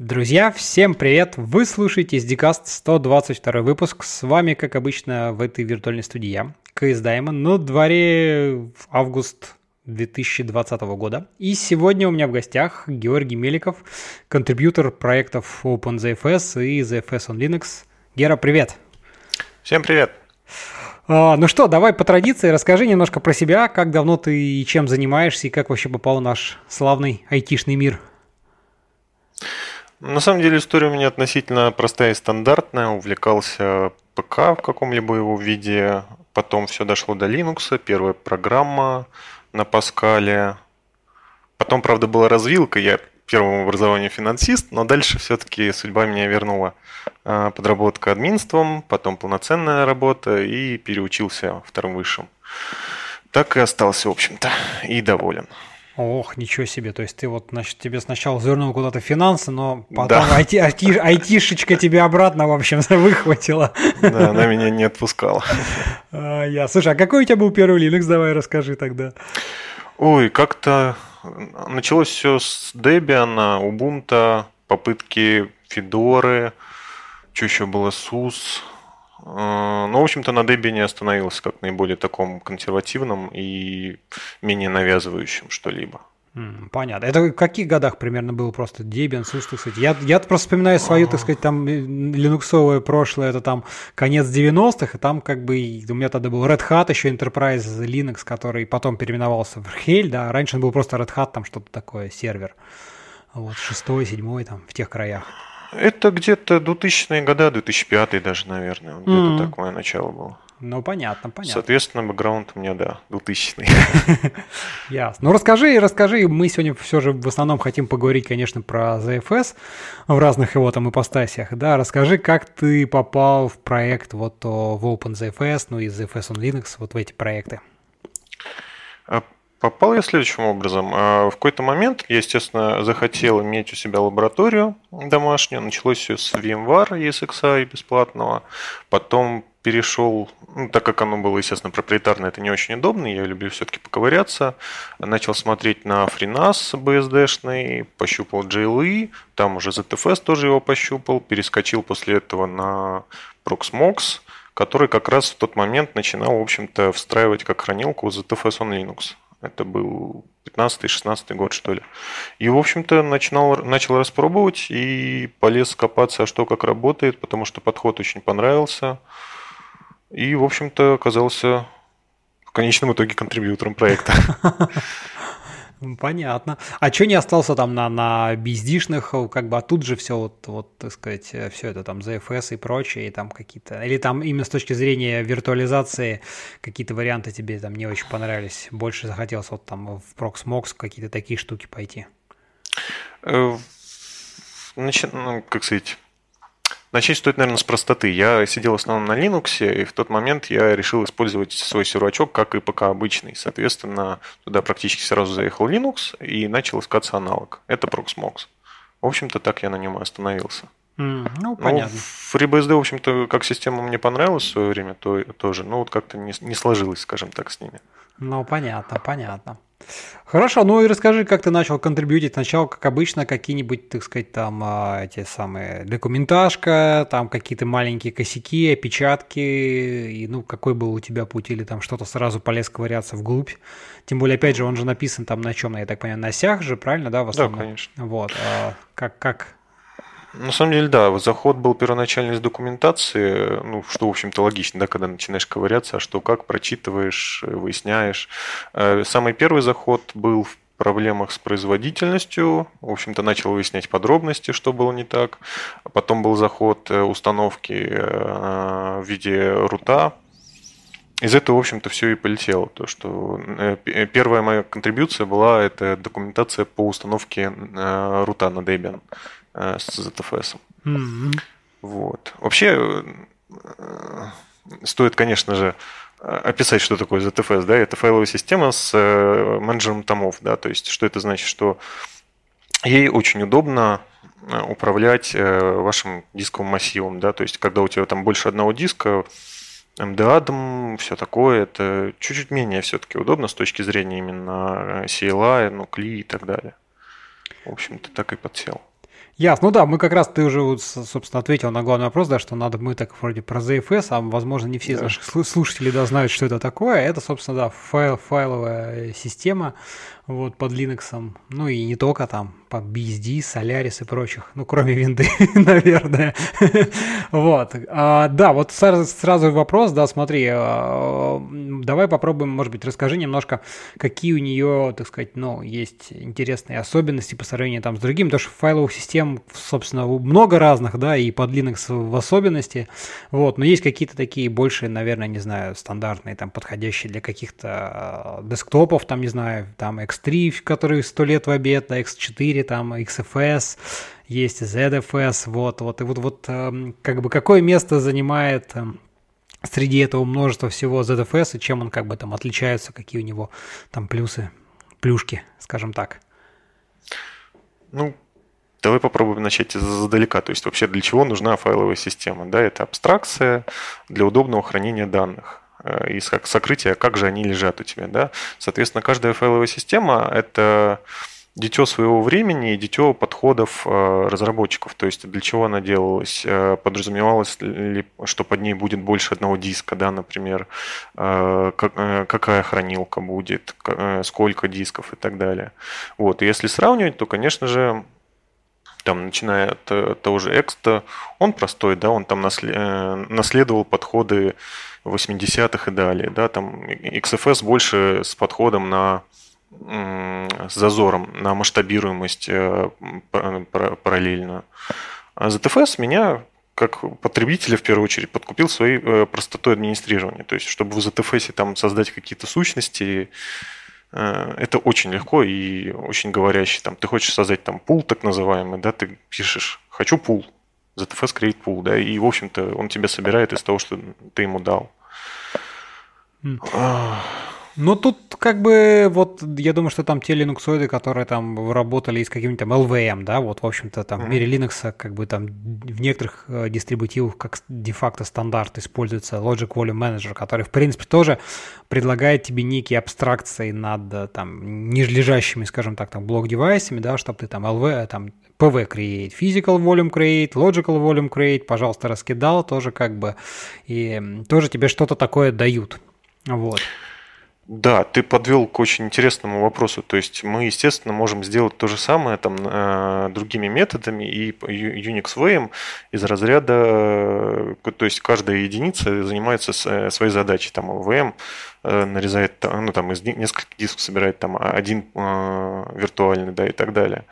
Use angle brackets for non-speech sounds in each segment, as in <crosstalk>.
Друзья, всем привет! Вы слушаете SDCast 122 выпуск. С вами, как обычно, в этой виртуальной студии я, Кейс Даймон. На дворе август 2020 года. И сегодня у меня в гостях Георгий Меликов, контрибьютор проектов OpenZFS и ZFS on Linux. Гера, привет! Всем привет! А, ну что, давай по традиции расскажи немножко про себя, как давно ты и чем занимаешься, и как вообще попал в наш славный айтишный мир. На самом деле история у меня относительно простая и стандартная. Увлекался ПК в каком-либо его виде, потом все дошло до Linux, первая программа на Паскале. Потом, правда, была развилка, я первым образованием финансист, но дальше все-таки судьба меня вернула. А, подработка админством, потом полноценная работа и переучился вторым высшим. Так и остался, в общем-то, и доволен. Ох, ничего себе. То есть ты вот, значит, тебе сначала звернул куда-то финансы, но потом да. айти, айти, айтишечка тебе обратно, в общем, <laughs> выхватила. Да, она меня не отпускала. А, я. Слушай, а какой у тебя был первый Linux? Давай расскажи тогда. Ой, как-то началось все с Debian, а Ubuntu, попытки Fedora, что еще было, SUS, Э, ну, в общем-то, на Debian остановился как наиболее таком консервативном и менее навязывающем что-либо. Понятно. Это в каких годах примерно было просто Debian, SUS, так сказать? Я, я просто вспоминаю свое, так а. сказать, там э, линуксовое прошлое, это там конец 90-х, и там как бы у меня тогда был Red Hat, еще Enterprise Linux, который потом переименовался в Hale, да, раньше он был просто Red Hat, там что-то такое, сервер. Вот, шестой, седьмой, там, в тех краях. Это где-то 2000-е годы, 2005 а даже, наверное. Где-то mm-hmm. такое начало было. Ну, понятно, понятно. Соответственно, бэкграунд у меня, да, 2000 <laughs> Ясно. Ну, расскажи, расскажи. Мы сегодня все же в основном хотим поговорить, конечно, про ZFS в разных его там ипостасях. Да, расскажи, как ты попал в проект вот в OpenZFS, ну и ZFS on Linux, вот в эти проекты. А, Попал я следующим образом. А, в какой-то момент я, естественно, захотел иметь у себя лабораторию домашнюю. Началось все с VMware ESXi бесплатного. Потом перешел, ну, так как оно было, естественно, проприетарное, это не очень удобно, я люблю все-таки поковыряться. Начал смотреть на FreeNAS BSD-шный, пощупал JLE, там уже ZFS тоже его пощупал, перескочил после этого на Proxmox, который как раз в тот момент начинал, в общем-то, встраивать как хранилку ZFS on Linux. Это был 15-16 год, что ли. И, в общем-то, начинал, начал распробовать и полез копаться, а что как работает, потому что подход очень понравился. И, в общем-то, оказался в конечном итоге контрибьютором проекта. <laughs> <laughs> Понятно. А что не остался там на, на бездишных, как бы, а тут же все, вот, вот, так сказать, э, все это там ZFS и прочее, и там какие-то, или там именно с точки зрения виртуализации какие-то варианты тебе там не очень понравились, больше захотелось вот там в Proxmox какие-то такие штуки пойти? Значит, э, ну, как сказать, Начать стоит, наверное, с простоты. Я сидел в основном на Linux, и в тот момент я решил использовать свой сервачок, как и пока обычный. Соответственно, туда практически сразу заехал Linux и начал искаться аналог. Это Proxmox. В общем-то, так я на нем и остановился. Mm, ну, понятно. FreeBSD, в общем-то, как система мне понравилась в свое время, то тоже. Но ну, вот как-то не, не сложилось, скажем так, с ними. Ну, понятно, понятно. Хорошо, ну и расскажи, как ты начал контрибьютить. Сначала, как обычно, какие-нибудь, так сказать, там а, эти самые документашка, там какие-то маленькие косяки, опечатки, и ну какой был у тебя путь, или там что-то сразу полез ковыряться вглубь. Тем более, опять же, он же написан там на чем, я так понимаю, на сях же, правильно, да, в основном? Да, конечно. Вот, а, как, как, на самом деле, да, заход был первоначальный с документации, ну, что, в общем-то, логично, да, когда начинаешь ковыряться, а что как, прочитываешь, выясняешь. Э, самый первый заход был в проблемах с производительностью, в общем-то, начал выяснять подробности, что было не так. Потом был заход э, установки э, в виде рута, из этого, в общем-то, все и полетело. То, что первая моя контрибьюция была это документация по установке рута на Debian. Э, с ZFS. Mm-hmm. Вот. Вообще, э, стоит, конечно же, описать, что такое ZFS. Да? Это файловая система с э, менеджером томов. Да? То есть, что это значит? Что ей очень удобно управлять вашим дисковым массивом. Да? То есть, когда у тебя там больше одного диска, MDADM, все такое, это чуть-чуть менее все-таки удобно с точки зрения именно CLI, ну, CLI и так далее. В общем-то, так и подсел. Ясно. Ну да, мы как раз, ты уже, вот, собственно, ответил на главный вопрос, да, что надо, мы так вроде про ZFS, а, возможно, не все да. из наших слушателей, да, знают, что это такое. Это, собственно, да, файл, файловая система, вот, под Linux. Ну и не только там, под BSD, Solaris и прочих, ну кроме винды, <laughs> наверное. <laughs> вот. А, да, вот сразу, сразу вопрос, да, смотри, а, давай попробуем, может быть, расскажи немножко, какие у нее, так сказать, ну, есть интересные особенности по сравнению там с другим, потому что файловых систем, собственно, много разных, да, и под Linux в особенности, вот, но есть какие-то такие больше, наверное, не знаю, стандартные, там, подходящие для каких-то а, десктопов, там, не знаю, там, X3, который сто лет в обед, да, X4, там, XFS, есть ZFS, вот, вот, и вот, вот, эм, как бы, какое место занимает эм, среди этого множества всего ZFS, и чем он, как бы, там, отличается, какие у него, там, плюсы, плюшки, скажем так. Ну, Давай попробуем начать издалека. То есть вообще для чего нужна файловая система? Да, это абстракция для удобного хранения данных. Э, и сокрытия, как же они лежат у тебя. Да? Соответственно, каждая файловая система – это дитё своего времени и дитё подходов э, разработчиков. То есть для чего она делалась? Э, подразумевалось ли, что под ней будет больше одного диска, да, например? Какая хранилка будет? Сколько дисков и так далее? Вот. И если сравнивать, то, конечно же, там, начиная от того же Экста, он простой, да, он там наследовал подходы 80-х и далее. Да, там XFS больше с подходом на с зазором на масштабируемость э, параллельно. А ZFS меня как потребителя в первую очередь подкупил своей э, простотой администрирования. То есть, чтобы в ZFS там создать какие-то сущности, э, это очень легко и очень говорящий. Там, ты хочешь создать там пул так называемый, да, ты пишешь «хочу пул», ZFS Create Pool, да, и, в общем-то, он тебя собирает из того, что ты ему дал. Ну, тут как бы вот я думаю, что там те линуксоиды, которые там работали с каким-нибудь там LVM, эм, да, вот, в общем-то, там в мире Linux как бы там в некоторых э, дистрибутивах как де-факто стандарт используется Logic Volume Manager, который, в принципе, тоже предлагает тебе некие абстракции над э, там нижележащими, скажем так, там блок-девайсами, да, чтобы ты там LV, э, там PV Create, Physical Volume Create, Logical Volume Create, пожалуйста, раскидал, тоже как бы, и тоже тебе что-то такое дают. Вот. Да, ты подвел к очень интересному вопросу. То есть мы, естественно, можем сделать то же самое там э, другими методами и Unix Way из разряда, э, то есть каждая единица занимается э, своей задачей. Там VM нарезает, ну там из нескольких дисков собирает там а, один виртуальный, да и так далее.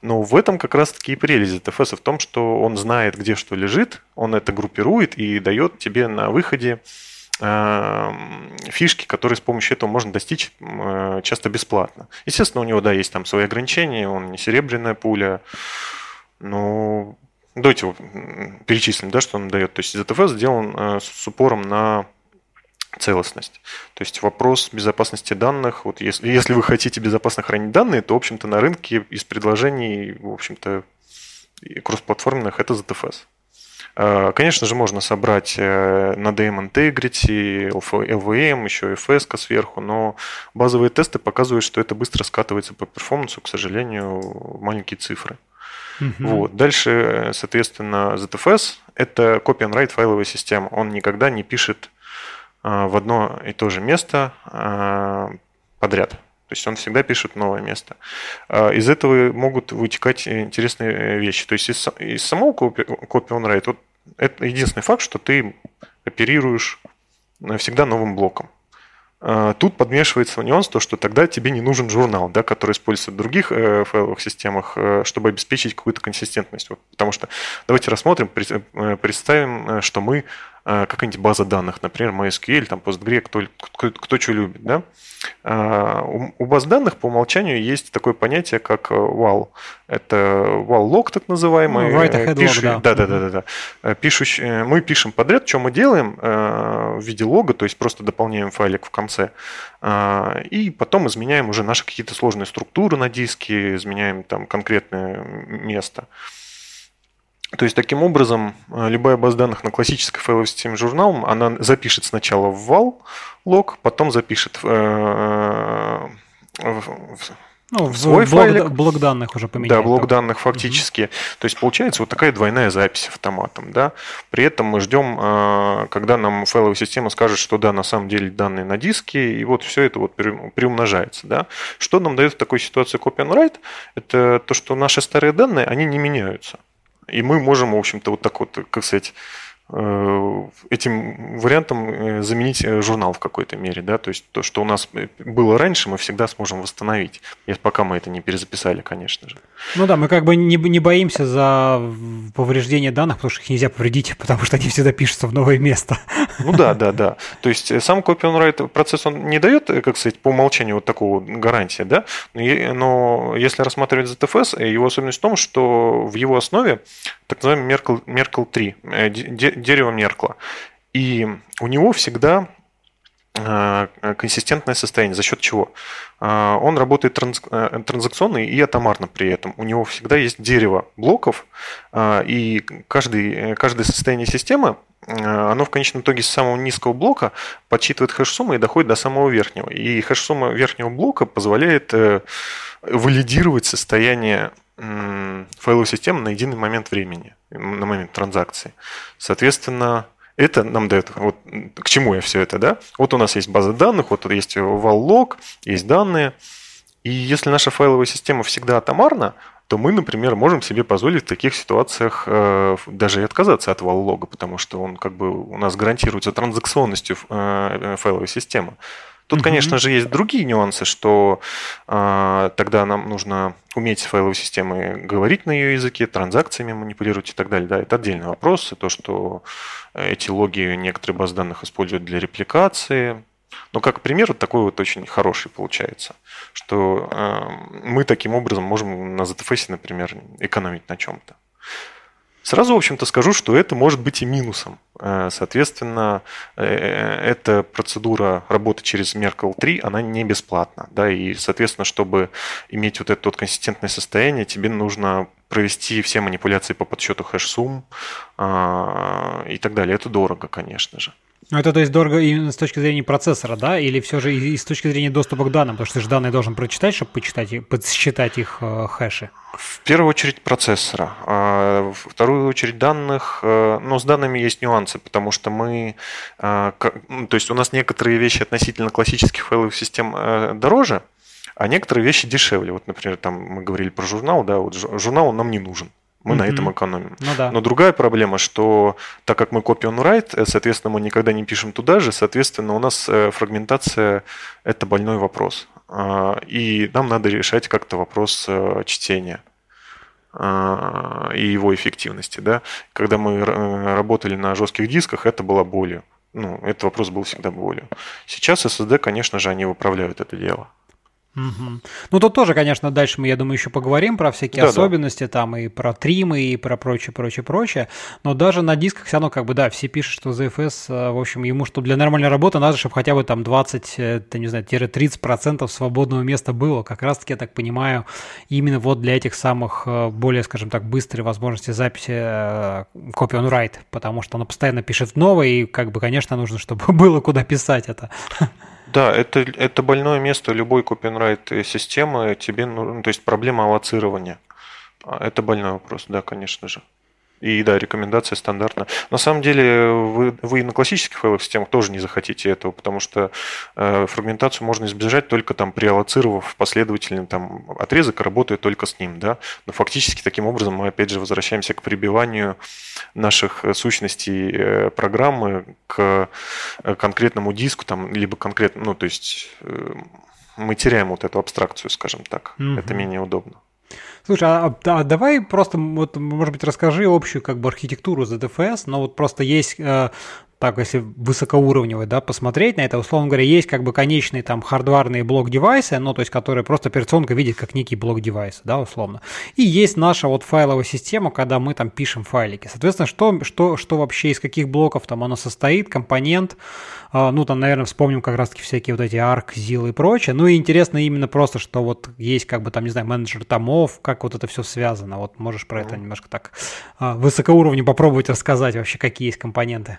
Но в этом как раз-таки и прелесть DFS в том, что он знает, где что лежит, он это группирует и дает тебе на выходе Эм, фишки, которые с помощью этого можно достичь э, часто бесплатно. Естественно, у него, да, есть там свои ограничения, он не серебряная пуля, но ну, давайте перечислим, да, что он дает. То есть ZTF сделан э, с упором на целостность. То есть вопрос безопасности данных, вот если, если вы хотите безопасно хранить данные, то, в общем-то, на рынке из предложений, в общем-то, кроссплатформенных это ZFS. Э, конечно же, можно собрать э, на DM Integrity, LVM, еще FS сверху, но базовые тесты показывают, что это быстро скатывается по перформансу, к сожалению, в маленькие цифры. Угу. Вот. Дальше, э, соответственно, ZFS – это copy and write файловая система. Он никогда не пишет в одно и то же место подряд. То есть он всегда пишет новое место. Из этого могут вытекать интересные вещи. То есть из, из самого copy, copy on write, вот это единственный факт, что ты оперируешь э, всегда новым блоком. Э, тут подмешивается нюанс то, что тогда тебе не нужен журнал, да, который используется в других э, файловых системах, чтобы обеспечить какую-то консистентность. Вот, потому что давайте рассмотрим, представим, что мы Э, какая-нибудь база данных, например, MySQL, там PostgreSQL, кто, кто, кто что любит, да? А, у, баз данных по умолчанию есть такое понятие, как э, вал. Это вал log так называемый. Ну, right Пиш... log, да. Да, да, да, да. Э, Пишущ... Мы пишем подряд, что мы делаем в виде лога, то есть просто дополняем файлик в конце. А, и потом изменяем уже наши какие-то сложные структуры на диске, изменяем там конкретное место. То есть, таким образом, э, любая база данных на классической файловой системе журналом, она запишет сначала в вал лог, потом запишет в, э, ну, в свой блок, файлик. блок данных уже поменяет. Да, блок там. данных фактически. Угу. То есть получается вот такая двойная запись автоматом. Да? При этом мы ждем, э, когда нам файловая система скажет, что да, на самом деле данные на диске, и вот все это вот приумножается. Да? Что нам дает в такой ситуации copy and write? Это то, что наши старые данные, они не меняются. И мы можем, в общем-то, вот так вот, э, как сказать, Э, этим вариантом э, заменить э, журнал в какой-то мере, да, то есть то, что у нас было раньше, мы всегда сможем восстановить, если пока мы это не перезаписали, конечно же. Ну да, мы как бы не, не боимся за повреждение данных, потому что их нельзя повредить, <laughs> потому что они всегда пишутся в новое место. <laughs> Ну да, да, да. То есть сам copy on write процесс, он не дает, как сказать, по умолчанию вот такого гарантии, да, но если рассматривать ZFS, его особенность в том, что в его основе так называемый Merkle, Merkle 3, дерево меркло. И у него всегда э, э, консистентное состояние. За счет чего? Э, он работает транс транзакционно и атомарно при этом. У него всегда есть дерево блоков, и каждый, каждое состояние системы, оно в конечном итоге с самого низкого блока подсчитывает хэш сумму и доходит до самого верхнего. И хэш-сумма верхнего блока позволяет валидировать состояние файловой системы на единый момент времени, на момент транзакции. Соответственно, это нам дает, вот к чему я все это, да? Вот у нас есть база данных, вот есть валлог, есть данные. И если наша файловая система всегда атомарна, то мы, например, можем себе позволить в таких ситуациях э, даже и отказаться от валлога, потому что он как бы у нас гарантируется транзакционностью э, э файловой системы. Тут, mm конечно же, есть другие нюансы, что э, тогда нам нужно уметь с файловой системой говорить на ее языке, транзакциями манипулировать и так далее. Да, это отдельный вопрос. И то, что эти логи некоторые баз данных используют для репликации. Но как пример, вот такой вот очень хороший получается, что э, мы таким образом можем на ZFS, например, экономить на чем-то. Сразу, в общем-то, скажу, что это может быть и минусом. Э, соответственно, э, э, эта процедура работы через Merkle 3, она не бесплатна. Да, и, соответственно, чтобы иметь вот это вот консистентное состояние, тебе нужно провести все манипуляции по подсчету хэш-сумм а, и так далее. Это дорого, конечно же. Ну, это то есть дорого именно с точки зрения процессора, да, или все же и с точки зрения доступа к данным, потому что ты же данные должен прочитать, чтобы почитать, подсчитать их э, хэши. В первую очередь процессора, а, во вторую очередь данных, э, но ну, с данными есть нюансы, потому что мы, э, то есть у нас некоторые вещи относительно классических файловых систем э, дороже, а некоторые вещи дешевле. Вот, например, там мы говорили про журнал, да, вот журнал нам не нужен мы mm на этом экономим. Ну, да. Но другая проблема, что так как мы copy on write, соответственно, мы никогда не пишем туда же, соответственно, у нас э, фрагментация – это больной вопрос. А, и нам надо решать как-то вопрос э, чтения а, и его эффективности. Да? Когда мы э, работали на жестких дисках, это было болью. Ну, этот вопрос был всегда болью. Сейчас SSD, конечно же, они выправляют это дело. Угу. Ну, тут тоже, конечно, дальше мы, я думаю, еще поговорим про всякие да, особенности, да. там и про тримы, и про прочее, прочее, прочее. Но даже на дисках все равно, как бы, да, все пишут, что ZFS, э, в общем, ему, чтобы для нормальной работы, надо, чтобы хотя бы там 20, э, ты не знаю, 30% свободного места было. Как раз-таки, я так понимаю, именно вот для этих самых э, более, скажем так, быстрой возможности записи copy on write, потому что она постоянно пишет новое, и, как бы, конечно, нужно, чтобы <laughs> было куда писать это. Да, это, это больное место любой копенрайт системы. Тебе, ну, то есть проблема аллоцирования. А, это больной вопрос, да, конечно же. И да, рекомендация стандартная. На самом деле вы, вы и на классических файловых системах тоже не захотите этого, потому что э, фрагментацию можно избежать только там приаллоцировав последовательный там отрезок, работая только с ним, да. Но фактически таким образом мы опять же возвращаемся к прибиванию наших э, сущностей э, программы к э, конкретному диску там либо конкретно, ну то есть э, мы теряем вот эту абстракцию, скажем так. Угу. Это менее удобно. Слушай, а, а давай просто, вот, может быть, расскажи общую как бы архитектуру ZFS, но вот просто есть э, так, если высокоуровневый, да, посмотреть на это, условно говоря, есть как бы конечные там хардварные блок-девайсы, ну, то есть, которые просто операционка видит как некий блок-девайс, да, условно. И есть наша вот файловая система, когда мы там пишем файлики. Соответственно, что, что, что вообще, из каких блоков там оно состоит, компонент, э, ну, там, наверное, вспомним как раз-таки всякие вот эти ARC, ZIL и прочее. Ну, и интересно именно просто, что вот есть как бы там, не знаю, менеджер томов, как вот это все связано. Вот можешь про это немножко так э, а, высокоуровню попробовать рассказать вообще, какие есть компоненты.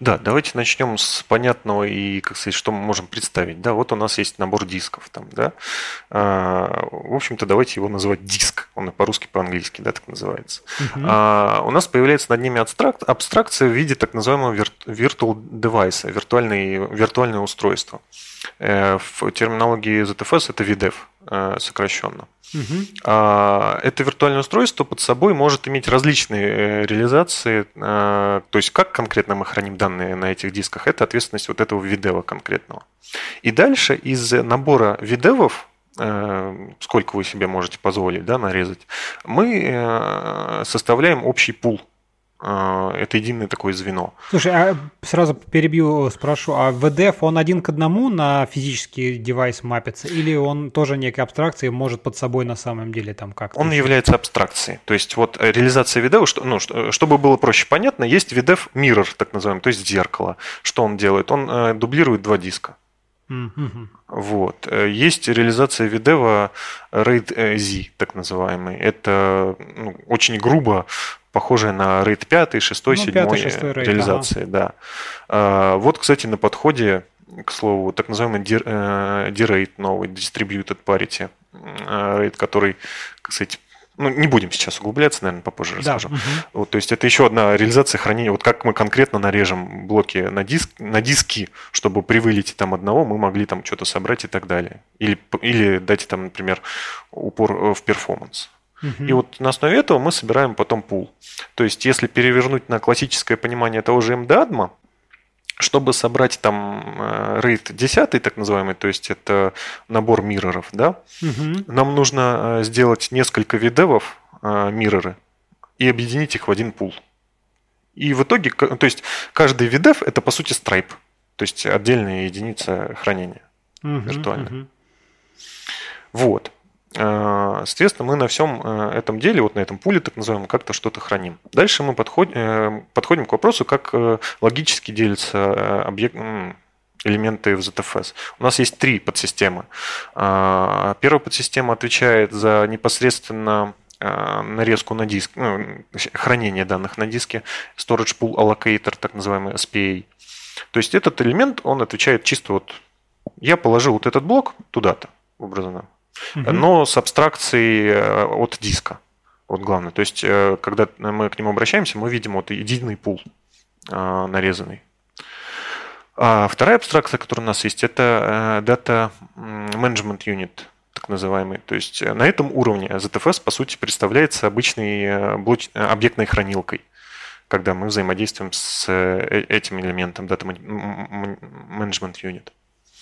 Да, давайте начнем с понятного и, как сказать, что мы можем представить. Да, вот у нас есть набор дисков там, да. А, в общем-то, давайте его называть диск. Он и по-русски, по-английски, да, так называется. Угу. А, у нас появляется над ними абстракт, абстракция в виде так называемого virtual device, виртуальное устройство. Э, в терминологии ZFS это VDEV e э, сокращенно. Угу. Это виртуальное устройство под собой может иметь различные э, реализации, то есть как конкретно мы храним данные на этих дисках, это ответственность вот этого видева конкретного. И дальше из набора видевов, э, сколько вы себе можете позволить да, нарезать, мы э, составляем общий пул а, это единое такое звено. Слушай, я а сразу перебью, спрошу, а VDF, он один к одному на физический девайс мапится, или он тоже некой абстракции может под собой на самом деле там как-то? Он является абстракцией, то есть вот э, реализация VDF, что, ну, э, чтобы было проще понятно, есть VDF Mirror, так называемый, то есть зеркало. Что он делает? Он э, дублирует два диска. Вот. Есть реализация видео RAID Z, так называемый. Это ну, очень грубо похожая на RAID 5, 6, ну, 5, 6 RAID, реализации. Ага. Да. А, вот, кстати, на подходе, к слову, так называемый D-RAID э, новый, Distributed Parity RAID, э, который, кстати, ну, не будем сейчас углубляться, наверное, попозже расскажу. Угу. Вот, то есть это еще одна реализация хранения. Вот как мы конкретно нарежем блоки на, диск, на диски, чтобы при вылете там одного мы могли там что-то собрать и так далее. Или, или дать там, например, упор э, в перформанс. И вот на основе этого мы собираем потом пул. То есть, если перевернуть на классическое понимание того же МДАДМа, а, чтобы собрать там RAID э, 10, так называемый, то есть это набор мирроров, да, угу. нам нужно э, сделать несколько видевов э, мирроры и объединить их в один пул. И в итоге, то есть каждый видев это по сути страйп, то есть отдельная единица хранения угу, виртуальная. Угу. Вот. А, соответственно, мы на всем э, этом деле, вот на этом пуле, так называемом, как-то что-то храним. Дальше мы подходим, э, подходим к вопросу, как э, логически делятся объект, элементы в ZFS. У нас есть три подсистемы. А, первая подсистема отвечает за непосредственно нарезку на диск, ну, хранение данных на диске, Storage Pool Allocator, так называемый SPA. То есть этот элемент, он отвечает чисто вот, я положил вот этот блок туда-то, образно угу. но с абстракцией э, от диска. Вот главное. То есть, э, когда мы к нему обращаемся, мы видим вот единый пул э, нарезанный. А вторая абстракция, которая у нас есть, это Data Management Unit, так называемый. То есть на этом уровне ZFS, по сути, представляется обычной блоч... объектной хранилкой, когда мы взаимодействуем с этим элементом Data Management Unit.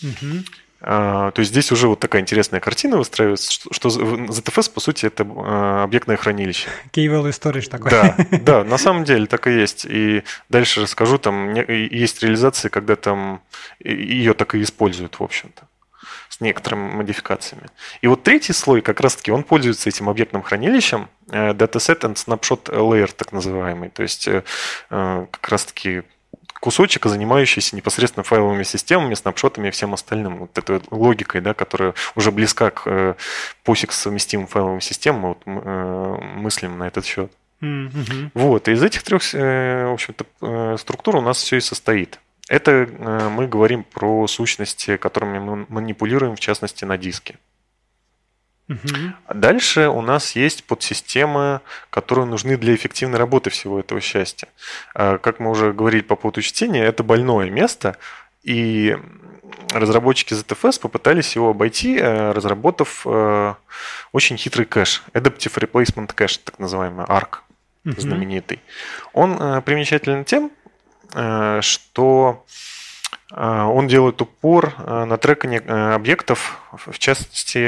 Угу. А, то есть здесь уже вот такая интересная картина выстраивается, что ZFS, по сути, это а, объектное хранилище. Key-value storage такой. Да, <laughs> да, на самом деле так и есть. И дальше расскажу, там есть реализации, когда там ее так и используют, в общем-то с некоторыми модификациями. И вот третий слой, как раз-таки, он пользуется этим объектным хранилищем, э, dataset and snapshot layer, так называемый. То есть э, э, как раз-таки кусочек, занимающийся непосредственно файловыми системами, снапшотами и всем остальным. Вот этой логикой, да, которая уже близка к э, POSIX совместимым файловым системам, вот, э, мыслим на этот счет. Mm-hmm. Вот, и из этих трех, э, в общем-то, э, структур у нас все и состоит. Это мы говорим про сущности, которыми мы манипулируем, в частности, на диске. Дальше у нас есть подсистемы, которые нужны для эффективной работы всего этого счастья. А, как мы уже говорили по поводу чтения, это больное место, и разработчики ZFS попытались его обойти, э, разработав э, очень хитрый кэш, Adaptive Replacement Cache, так называемый ARC, знаменитый. Он э, примечателен тем, что а, он делает упор а, на трекание а, объектов, в частности,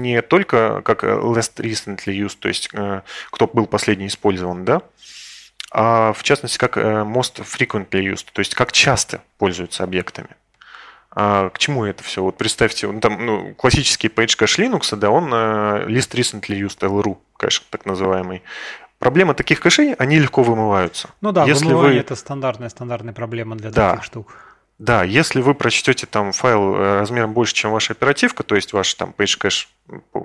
не только как э, last recently used, то есть кто был последний использован, да, а в частности как э, most frequently used, то есть как часто пользуются объектами. А к чему это все? Вот представьте, ну, там, ну, классический page кэш Linux, да, он э, list recently used LRU кэш, так называемый. Проблема таких кэшей, они легко вымываются. Ну да, Если вы... это стандартная, стандартная проблема для да. таких штук. Да, если вы прочтете там файл э, размером больше, чем ваша оперативка, то есть ваш там PageCache,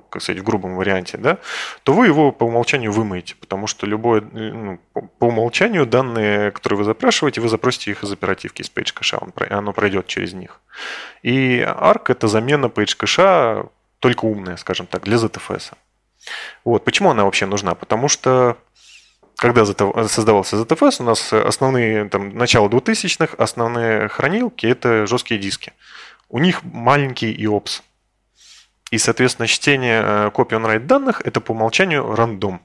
как сказать, в грубом варианте, да, то вы его по умолчанию вымоете, потому что любое, э, ну, по умолчанию данные, которые вы запрашиваете, вы запросите их из оперативки, из PageCache, а оно пройдет через них. И ARC – это замена PageCache, только умная, скажем так, для ZFS. Вот. Почему она вообще нужна? Потому что когда создавался ZFS, у нас основные, там, начало 2000-х, основные хранилки – это жесткие диски. У них маленький IOPS. И, соответственно, чтение copy on write данных – это по умолчанию рандом.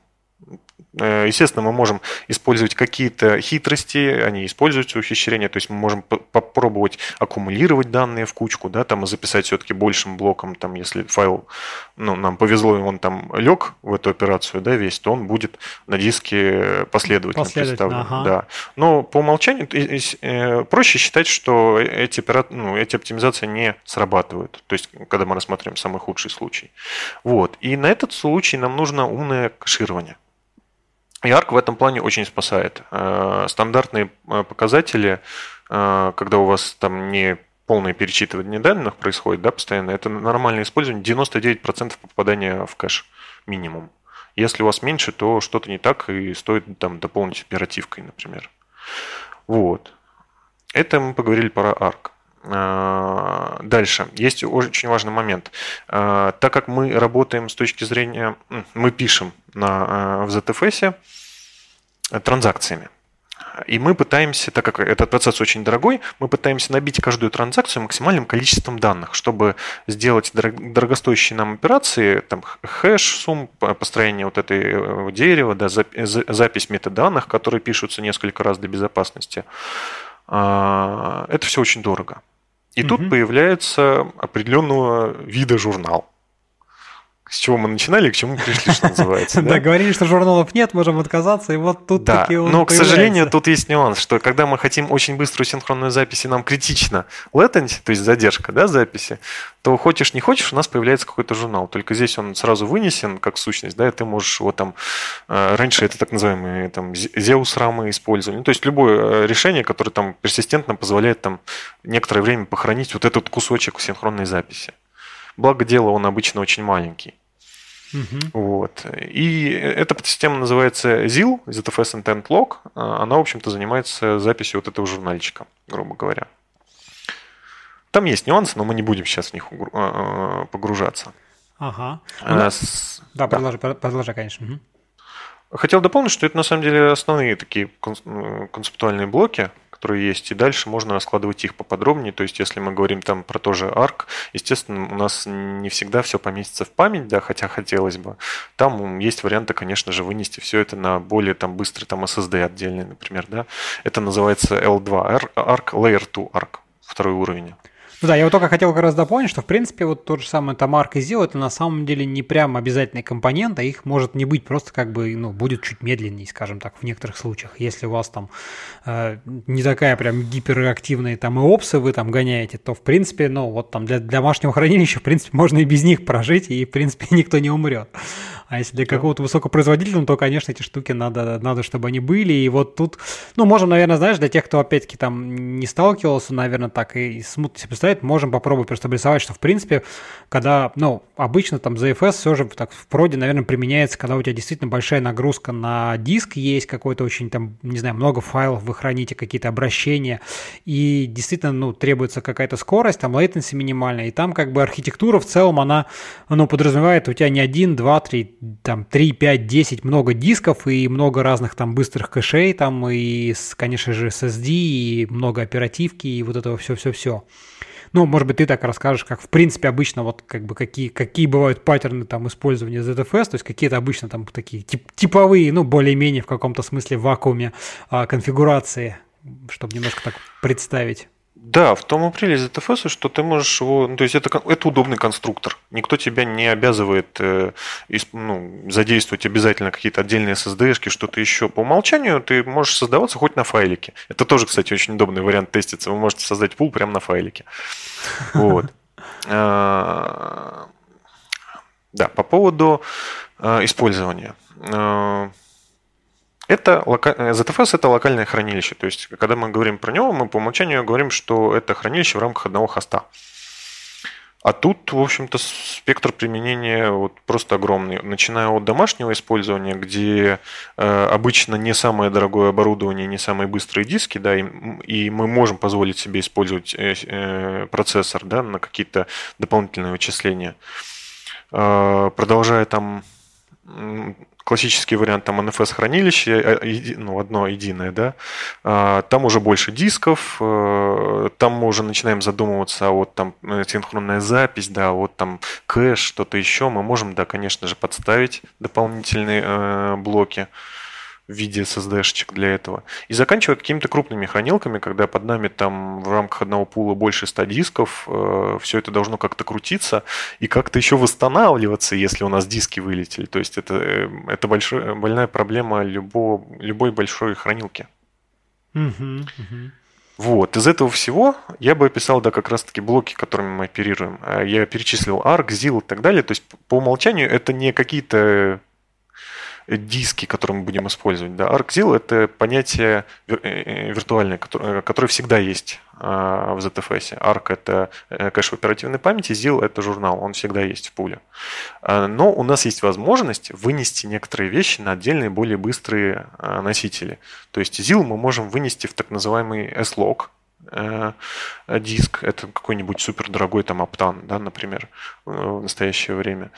Э, естественно, мы можем использовать какие-то хитрости, они используются ухищрения, то есть мы можем попробовать аккумулировать данные в кучку, да, там и записать все-таки большим блоком, там, если файл, ну, нам повезло, и он там лег в эту операцию, да, весь, то он будет на диске последовательно, последовательно представлен. Ага. Да. Но по умолчанию э, проще считать, что эти, операции, ну, эти оптимизации не срабатывают, то есть когда мы рассматриваем самый худший случай. Вот. И на этот случай нам нужно умное кэширование. И Арк в этом плане очень спасает. Э, стандартные э, показатели, э, когда у вас там не полное перечитывание данных происходит, да, постоянно, это нормальное использование, 99% попадания в кэш минимум. Если у вас меньше, то что-то не так, и стоит там дополнить оперативкой, например. Вот. Это мы поговорили про Арк. А, дальше. Есть очень важный момент. А, так как мы работаем с точки зрения... Мы пишем на, а, в ZFS транзакциями. И мы пытаемся, так как этот процесс очень дорогой, мы пытаемся набить каждую транзакцию максимальным количеством данных, чтобы сделать дорогостоящие нам операции, там хэш, сум, построение вот этой э, дерева, да, запись метаданных, которые пишутся несколько раз для безопасности. Это все очень дорого. И угу. тут появляется определенного вида журнал с чего мы начинали к чему пришли, что называется. <laughs> Да, говорили, что журналов нет, можем отказаться, и вот тут такие Но, к сожалению, тут есть нюанс, что когда мы хотим очень быструю синхронную запись, и нам критично latency, то есть задержка да, записи, то хочешь не хочешь, у нас появляется какой-то журнал. Только здесь он сразу вынесен как сущность, да, и ты можешь его там... Э, раньше это так называемые там Zeus-рамы использовали. Ну, то есть любое э, решение, которое там персистентно позволяет там некоторое время похоронить вот этот кусочек синхронной записи. Благо дело, он обычно очень маленький. Угу. Вот. И эта система называется ZIL, ZFS Intent Log. А, она, в общем-то, занимается записью вот этого журнальчика, грубо говоря. Там есть нюансы, но мы не будем сейчас в них а, а, погружаться. Ага. Ну, а, с... Да, продолжай, да. продолжай, конечно. Угу. Хотел дополнить, что это на самом деле основные такие концептуальные блоки, которые есть. И дальше можно раскладывать их поподробнее. То есть, если мы говорим там про тоже арк, естественно, у нас не всегда все поместится в память, да, хотя хотелось бы. Там есть варианты, конечно же, вынести все это на более там быстрый там SSD отдельный, например, да. Это называется L2 Arc Layer 2 Arc, второй уровень да, я вот только хотел как раз дополнить, что в принципе вот тот же самое, Тамарк и Зил это на самом деле не прям обязательный компонент, а их может не быть, просто как бы, ну, будет чуть медленнее, скажем так, в некоторых случаях. Если у вас там э, не такая прям гиперактивная там и опсы вы там гоняете, то в принципе, ну, вот там для, для домашнего хранилища, в принципе, можно и без них прожить, и в принципе <laughs> никто не умрет. А если для какого-то высокопроизводительного, ну, то, конечно, эти штуки надо, надо, чтобы они были. И вот тут, ну, можем, наверное, знаешь, для тех, кто опять-таки там не сталкивался, наверное, так и смутно себе представить, хватает, можем попробовать просто обрисовать, что в принципе, когда, ну, обычно там ZFS все же так в проде, наверное, применяется, когда у тебя действительно большая нагрузка на диск есть, какой-то очень там, не знаю, много файлов вы храните, какие-то обращения, и действительно, ну, требуется какая-то скорость, там latency минимальная, и там как бы архитектура в целом, она, ну, подразумевает у тебя не один, два, три, там, три, пять, десять, много дисков и много разных там быстрых кэшей, там, и, конечно же, SSD, и много оперативки, и вот этого все-все-все. Ну, может быть, ты так расскажешь, как в принципе обычно вот как бы какие, какие бывают паттерны там использования ZFS, то есть какие-то обычно там такие тип, типовые, ну, более-менее в каком-то смысле вакууме а, конфигурации, чтобы немножко так представить. Да, в том и прелесть ZFS, что ты можешь его... Ну, то есть это, это удобный конструктор. Никто тебя не обязывает э, из, ну, задействовать обязательно какие-то отдельные SSD-шки, что-то еще. По умолчанию ты можешь создаваться хоть на файлике. Это тоже, кстати, очень удобный вариант теститься. Вы можете создать пул прямо на файлике. Вот. Э, да, по поводу э, использования. Э, это лока... ZFS э, это локальное хранилище. То есть, когда мы говорим про него, мы по умолчанию говорим, что это хранилище в рамках одного хоста. А тут, в общем-то, спектр применения вот просто огромный. Начиная от домашнего использования, где э, обычно не самое дорогое оборудование, не самые быстрые диски, да, и, и мы можем позволить себе использовать э, э, процессор да, на какие-то дополнительные вычисления. Э, продолжая там классический вариант там NFS-хранилище, э, э, ну, одно единое, да, а, там уже больше дисков, э, там мы уже начинаем задумываться, а вот там синхронная запись, да, вот там кэш, что-то еще, мы можем, да, конечно же, подставить дополнительные блоки, в виде SSD-шечек для этого. И заканчивая какими-то крупными хранилками, когда под нами там в рамках одного пула больше 100 дисков, э, все это должно как-то крутиться и как-то еще восстанавливаться, если у нас диски вылетели. То есть это, э, это большой, больная проблема любого, любой большой хранилки. Угу, угу. Вот, из этого всего я бы описал, да, как раз-таки блоки, которыми мы оперируем. Э, я перечислил ARC, ZIL и так далее. То есть по умолчанию это не какие-то диски, которые мы будем использовать. Да. ArcDeal – это понятие э, э, виртуальное, которое, э, которое всегда есть а, в ZFS. Arc – это кэш в оперативной памяти, ZIL – это журнал, он всегда есть в пуле. А, но у нас есть возможность вынести некоторые вещи на отдельные более быстрые а, носители. То есть ZIL мы можем вынести в так называемый S-log, Э, диск, это какой-нибудь супер дорогой там оптан да, например, э, в настоящее время,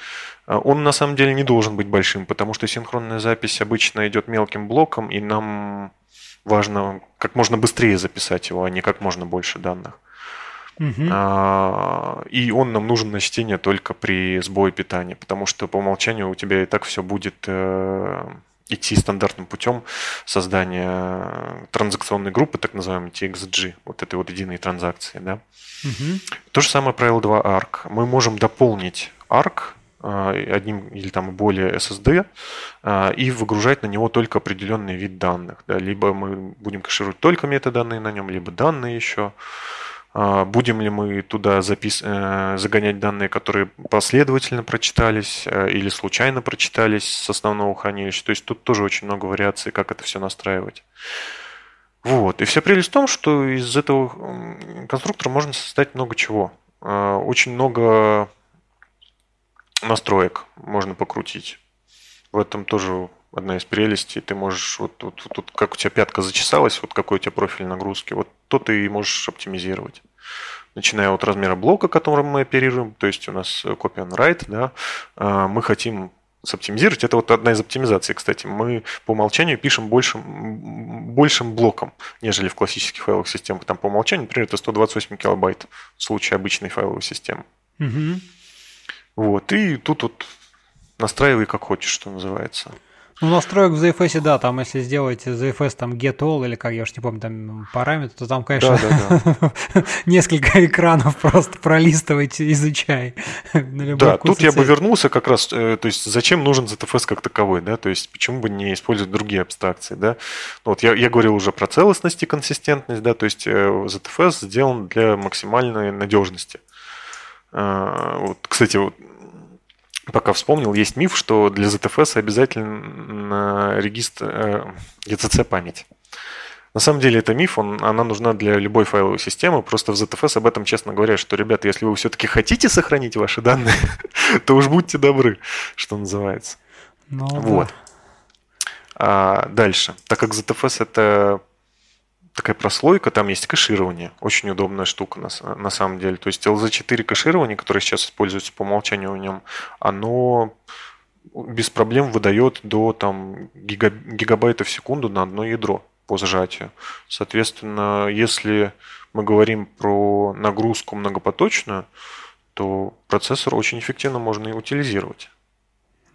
э, он на самом деле не должен быть большим, потому что синхронная запись обычно идет мелким блоком, и нам важно как можно быстрее записать его, а не как можно больше данных. Угу. И он нам нужен на чтение только при сбое питания, потому что по умолчанию у тебя и так все будет идти стандартным путем создания транзакционной группы, так называемой TXG, вот этой вот единой транзакции. Да? Угу. То же самое правило 2 ARC. Мы можем дополнить ARC э, одним или там более SSD э, и выгружать на него только определенный вид данных. Да? Либо мы будем кэшировать только метаданные на нем, либо данные еще. А, будем ли мы туда запис... Э, загонять данные, которые последовательно прочитались э, или случайно прочитались с основного хранилища. То есть тут тоже очень много вариаций, как это все настраивать. Вот. И вся прелесть в том, что из этого конструктора можно создать много чего. А, очень много настроек можно покрутить. В этом тоже одна из прелестей. Ты можешь, вот, вот, вот, вот как у тебя пятка зачесалась, вот какой у тебя профиль нагрузки, вот то ты можешь оптимизировать. Начиная от размера блока, которым мы оперируем, то есть у нас copy and write, да, а, мы хотим оптимизировать. Это вот одна из оптимизаций, кстати. Мы по умолчанию пишем большим, большим блоком, нежели в классических файловых системах. Там по умолчанию, например, это 128 килобайт в случае обычной файловой системы. Угу. Вот, и тут вот настраивай как хочешь, что называется. Ну, настроек в ZFS, да, там если сделаете ZFS там get all или как, я уж не помню, там параметр, то там, конечно, да, да, да. <laughs> несколько экранов просто пролистывайте, изучай. да, тут я бы вернулся как раз, э, то есть зачем нужен ZFS как таковой, да, то есть почему бы не использовать другие абстракции, да. Ну, вот я, я говорил уже про целостность и консистентность, да, то есть ZFS э, сделан для максимальной надежности. А, вот, кстати, вот пока вспомнил, есть миф, что для ZFS обязательно э, регистр ECC э, память. На самом деле это миф, он, она нужна для любой файловой системы. Просто в ZFS об этом честно говорят, что, ребята, если вы все-таки хотите сохранить ваши данные, <laughs> то уж будьте добры, что называется. Ну, вот. Да. А, дальше. Так как ZFS это такая прослойка, там есть кэширование. Очень удобная штука на, на самом деле. То есть LZ4 кэширование, которое сейчас используется по умолчанию в нем, оно без проблем выдает до там, гига, гигабайта в секунду на одно ядро по сжатию. Соответственно, если мы говорим про нагрузку многопоточную, то процессор очень эффективно можно и утилизировать.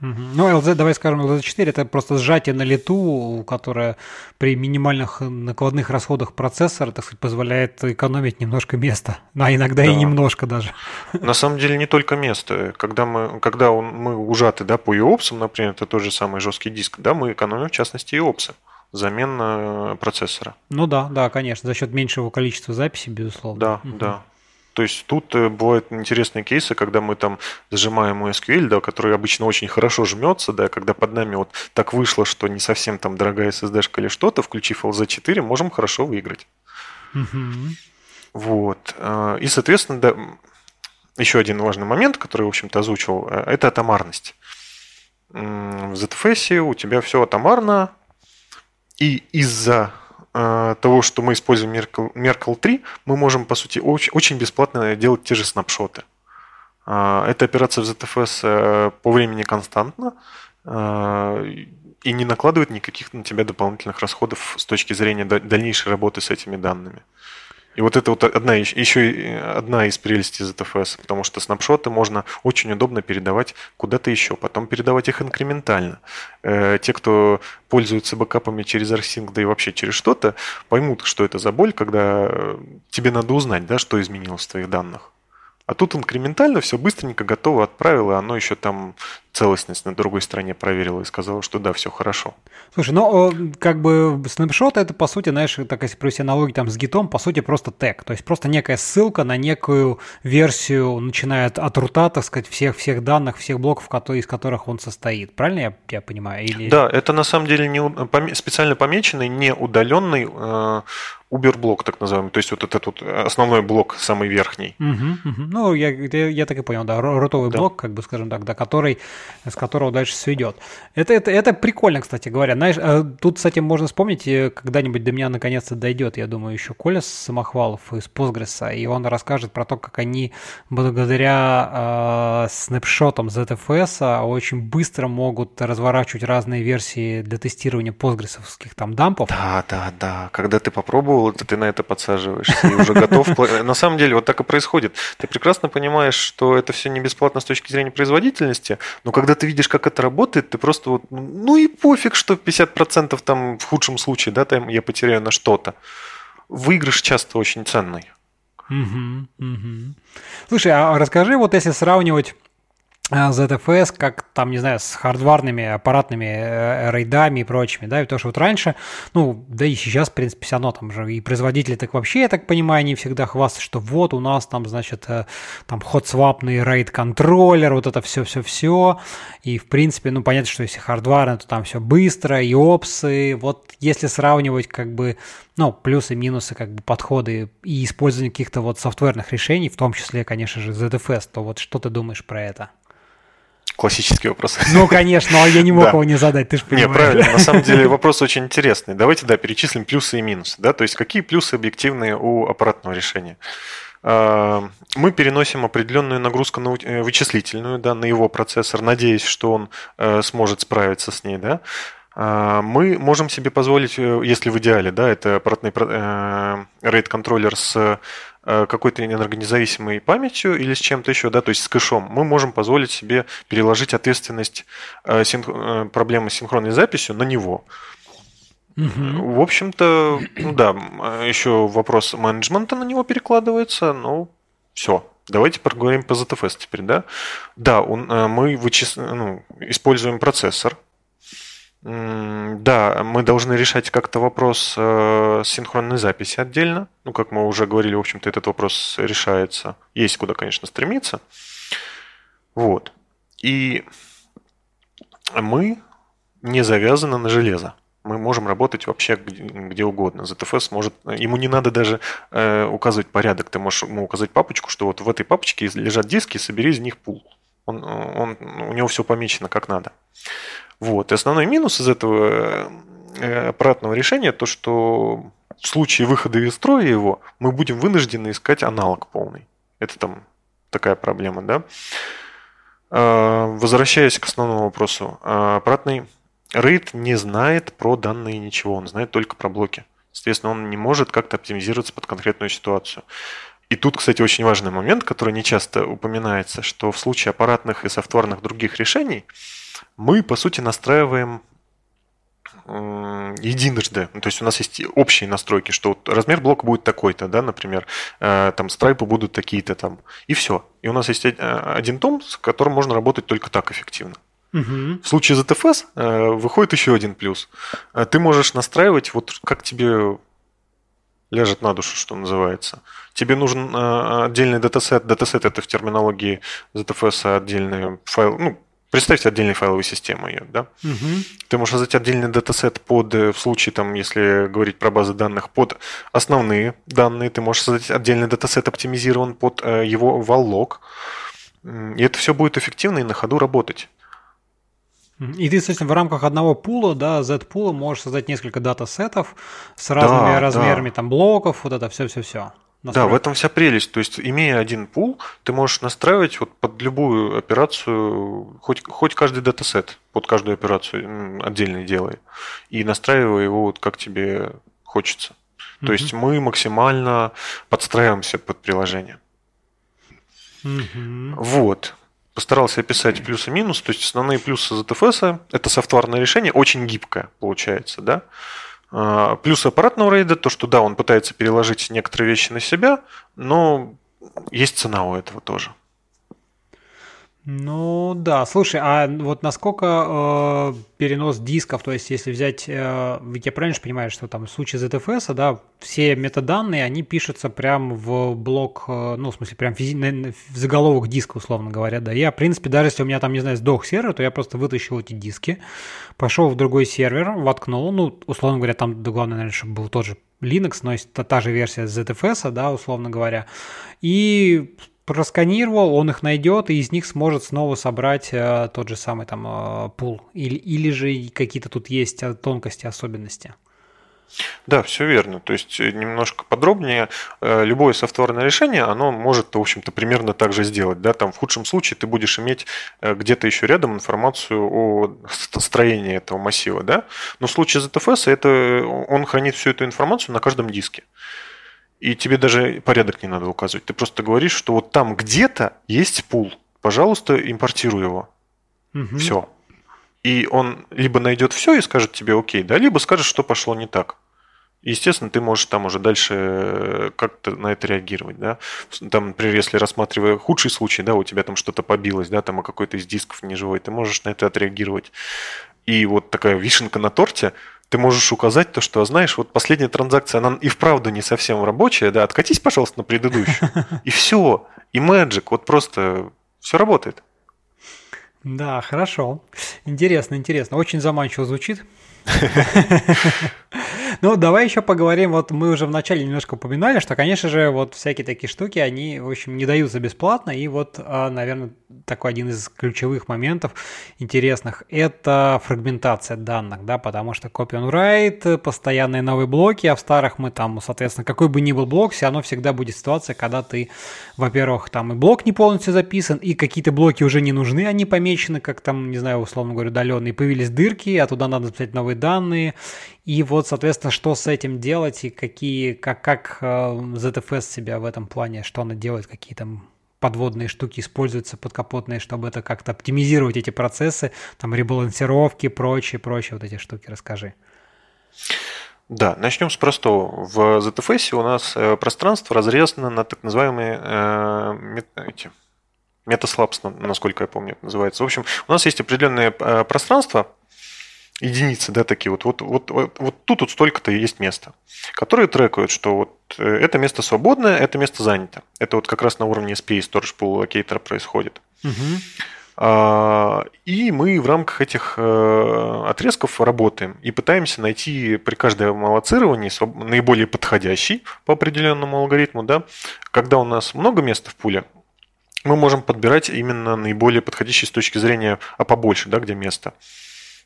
Ну, LZ, давай скажем, LZ4 это просто сжатие на лету, которое при минимальных накладных расходах процессора, так сказать, позволяет экономить немножко места, а иногда да. и немножко даже. На самом деле не только место. Когда мы, когда мы ужаты да, по EOPS, например, это тот же самый жесткий диск, да, мы экономим в частности EOPS замена э, процессора. Ну да, да, конечно, за счет меньшего количества записей, безусловно. Да, угу. да. То есть тут э, бывают интересные кейсы, когда мы там зажимаем SQL, да, который обычно очень хорошо жмется, да, когда под нами вот так вышло, что не совсем там дорогая SSD-шка или что-то, включив LZ4, можем хорошо выиграть. Угу. Вот. Э, и, соответственно, да, еще один важный момент, который, в общем-то, озвучил, э, это атомарность. В ZFS у тебя все атомарно, и из-за Э, того, что мы используем Merkle, Merkle 3, мы можем, по сути, очень, очень бесплатно делать те же снапшоты. Э, эта операция в ZFS э, по времени константна и не накладывает никаких на тебя дополнительных расходов с точки зрения дальнейшей работы с этими данными. И вот это вот одна, еще э, одна из прелестей ZFS, потому что снапшоты можно очень удобно передавать куда-то еще, потом передавать их инкрементально. Э, те, кто пользуются бэкапами через Арсинг, да и вообще через что-то, поймут, что это за боль, когда э, тебе надо узнать, да, что изменилось в твоих данных. А тут инкрементально все быстренько готово отправило, оно еще там целостность на другой стороне проверило и сказало что да, все хорошо. Слушай, ну, э, как бы снапшот это, по сути, знаешь, так если провести аналогию там с гитом, по сути, просто тег. То есть просто некая ссылка на некую версию, начиная от, от рута, так сказать, всех, всех данных, всех блоков, из которых он состоит. Правильно я, я понимаю? Или... Да, это на самом деле не, специально помеченный, не удаленный э, Убер-блок, так называемый, то есть вот этот вот э, основной блок, самый верхний. Угу, угу. Ну, я, я, я так и понял, да, ротовый да. блок, как бы, скажем так, да, который, с которого дальше все идет. Это, это, это прикольно, кстати говоря. Знаешь, э, тут, кстати, можно вспомнить, э, когда-нибудь до меня наконец-то дойдет, я думаю, еще Коля Самохвалов из Postgres, и он расскажет про то, как они благодаря э, а, снапшотам ZFS а, очень быстро могут разворачивать разные версии для тестирования постгрессовских там дампов. Да, да, да. Когда ты попробовал голову, ты на это подсаживаешься и уже готов. <laughs> На самом деле вот так и происходит. Ты прекрасно понимаешь, что это все не бесплатно с точки зрения производительности, но когда ты видишь, как это работает, ты просто вот, ну и пофиг, что 50% там в худшем случае, да, там я потеряю на что-то. Выигрыш часто очень ценный. Угу, угу. Слушай, а расскажи, вот если сравнивать ZFS, а, как там, не знаю, с хардварными аппаратными э, рейдами и прочими, да, и то, что вот раньше, ну, да и сейчас, в принципе, все равно там же и производители так вообще, я так понимаю, не всегда хвастаются, что вот у нас там, значит, э, там ход ходсвапный рейд-контроллер, вот это все-все-все, и, в принципе, ну, понятно, что если хардварно, то там все быстро, и опсы, вот если сравнивать, как бы, ну, плюсы, минусы, как бы, подходы и использование каких-то вот софтверных решений, в том числе, конечно же, ZFS, то вот что ты думаешь про это? Классический вопрос. Ну, конечно, я не мог да. его не задать, ты же понимаешь. Нет, правильно, на самом деле вопрос очень интересный. Давайте, да, перечислим плюсы и минусы. Да? То есть какие плюсы объективные у аппаратного решения? А, мы переносим определенную нагрузку на э, вычислительную да, на его процессор, надеясь, что он э, сможет справиться с ней. Да? А, мы можем себе позволить, э, если в идеале, да, это аппаратный э, RAID-контроллер с Э, какой-то энергонезависимой памятью или с чем-то еще, да, то есть с кэшом, мы можем позволить себе переложить ответственность э, синх... Э, проблемы с синхронной записью на него. Угу. В общем-то, ну да, еще вопрос менеджмента на него перекладывается, но ну, все. Давайте поговорим по ZFS теперь, да? Да, он, мы вычис... ну, используем процессор, да, мы должны решать как-то вопрос э, синхронной записи отдельно. Ну, как мы уже говорили, в общем-то, этот вопрос решается. Есть куда, конечно, стремиться. Вот. И мы не завязаны на железо. Мы можем работать вообще где, где угодно. ZFS может... Ему не надо даже э, указывать порядок. Ты можешь ему указать папочку, что вот в этой папочке лежат диски, собери из них пул. Он, он, у него все помечено как надо. Вот. И основной минус из этого э, аппаратного решения то, что в случае выхода из строя его мы будем вынуждены искать аналог полный. Это там такая проблема, да. А, возвращаясь к основному вопросу. А, аппаратный RAID не знает про данные ничего, он знает только про блоки. Соответственно, он не может как-то оптимизироваться под конкретную ситуацию. И тут, кстати, очень важный момент, который не часто упоминается, что в случае аппаратных и софтварных других решений – мы, по сути, настраиваем единожды. Ну, то есть у нас есть общие настройки, что вот размер блока будет такой-то, да, например, э, там страйпы будут такие-то там, и все. И у нас есть э, один том, с которым можно работать только так эффективно. Угу. В случае ZFS э, выходит еще один плюс. Ты можешь настраивать, вот как тебе ляжет на душу, что называется. Тебе нужен отдельный датасет. Датасет это в терминологии ZFS отдельный файл, ну, Представьте отдельной файловую систему, ее, да? Угу. Ты можешь создать отдельный датасет под, э, в случае, там, если говорить про базы данных, под основные данные. Ты можешь создать отдельный датасет, оптимизирован под э, его валок. И это все будет эффективно и на ходу работать. И ты, соответственно, в рамках одного пула, да, Z-пула можешь создать несколько датасетов с разными да, размерами да. там блоков, вот это все-все-все настроить. Да, в этом вся прелесть. То есть, имея один пул, ты можешь настраивать вот под любую операцию, хоть, хоть каждый датасет под каждую операцию отдельно делай. И настраивай его вот как тебе хочется. Mm-hmm. То есть мы максимально подстраиваемся под приложение. Mm-hmm. Вот. Постарался описать плюсы и минусы. То есть основные плюсы ZFS а это софтварное решение, очень гибкое получается, да? А, плюс аппаратного рейда, то, что да, он пытается переложить некоторые вещи на себя, но есть цена у этого тоже. Ну да, слушай, а вот насколько э, перенос дисков, то есть если взять, э, ведь я правильно понимаю, что там в случае ZFS, да, все метаданные, они пишутся прям в блок, э, ну в смысле прям физи- на, в заголовок диска, условно говоря, да. Я, в принципе, даже если у меня там, не знаю, сдох сервер, то я просто вытащил эти диски, пошел в другой сервер, воткнул, ну, условно говоря, там, да, главное, наверное, чтобы был тот же Linux, но есть та, та же версия ZFS, да, условно говоря, и просканировал, он их найдет, и из них сможет снова собрать э, тот же самый там э, пул. Или, или же какие-то тут есть э, тонкости, особенности. Да, все верно. То есть э, немножко подробнее. Э, любое софтварное решение, оно может, в общем-то, примерно так же сделать. Да? Там в худшем случае ты будешь иметь где-то еще рядом информацию о строении этого массива. Да? Но в случае ZFS это, он хранит всю эту информацию на каждом диске. И тебе даже порядок не надо указывать. Ты просто говоришь, что вот там где-то есть пул. Пожалуйста, импортируй его. Угу. Все. И он либо найдет все и скажет тебе окей, да, либо скажет, что пошло не так. Естественно, ты можешь там уже дальше э, как-то на это реагировать, да. Там, например, если рассматривая худший случай, да, у тебя там что-то побилось, да, там а какой-то из дисков неживой, ты можешь на это отреагировать. И вот такая вишенка на торте – ты можешь указать то, что, знаешь, вот последняя транзакция, она и вправду не совсем рабочая, да, откатись, пожалуйста, на предыдущую. <laughs> И все. И Magic, вот просто все работает. Да, хорошо. Интересно, интересно. Очень заманчиво звучит. <laughs> Ну, давай еще поговорим. Вот мы уже вначале немножко упоминали, что, конечно же, вот всякие такие штуки, они, в общем, не даются бесплатно. И вот, а, наверное, такой один из ключевых моментов интересных, это фрагментация данных, да, потому что copy on write, постоянные новые блоки, а в старых мы там, соответственно, какой бы ни был блок, все равно всегда будет ситуация, когда ты, во-первых, там и блок не полностью записан, и какие-то блоки уже не нужны, они помечены, как там, не знаю, условно говоря, удаленные, появились дырки, а туда надо записать новые данные, и вот, соответственно, что с этим делать и какие, как, как э, ZFS себя в этом плане, что она делает, какие там подводные штуки используются, подкапотные, чтобы это как-то оптимизировать эти процессы, там ребалансировки, прочее, прочее, вот эти штуки расскажи. Да, начнем с простого. В ZFS у нас э, пространство разрезано на так называемые э, мет, эти, метаслабс, насколько я помню, называется. В общем, у нас есть определенное э, пространство, единицы, да, такие вот, вот, вот, вот, вот тут вот столько-то есть места, которые трекают, что вот э, это место свободное, это место занято. Это вот как раз на уровне SPA Storage Pool Locator происходит. Угу. А, и мы в рамках этих э, отрезков работаем и пытаемся найти при каждом аллоцировании наиболее подходящий по определенному алгоритму, да, когда у нас много места в пуле, мы можем подбирать именно наиболее подходящий с точки зрения, а побольше, да, где место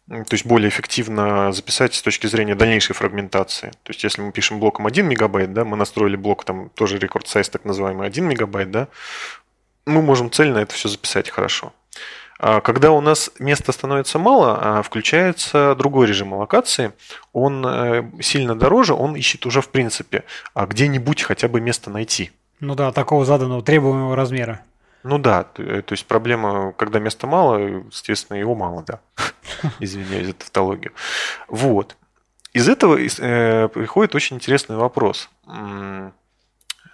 то есть более эффективно записать с точки зрения дальнейшей фрагментации. То есть если мы пишем блоком 1 мегабайт, да, мы настроили блок там тоже рекорд сайз так называемый 1 мегабайт, да, мы можем цельно это все записать хорошо. А когда у нас места становится мало, а включается другой режим аллокации. Он э, сильно дороже, он ищет уже в принципе, а где-нибудь хотя бы место найти. Ну да, такого заданного требуемого размера. Ну да, э, то есть проблема, когда места мало, естественно, его мало, да. <laughs> Извиняюсь за тавтологию. Вот. Из этого э, приходит очень интересный вопрос.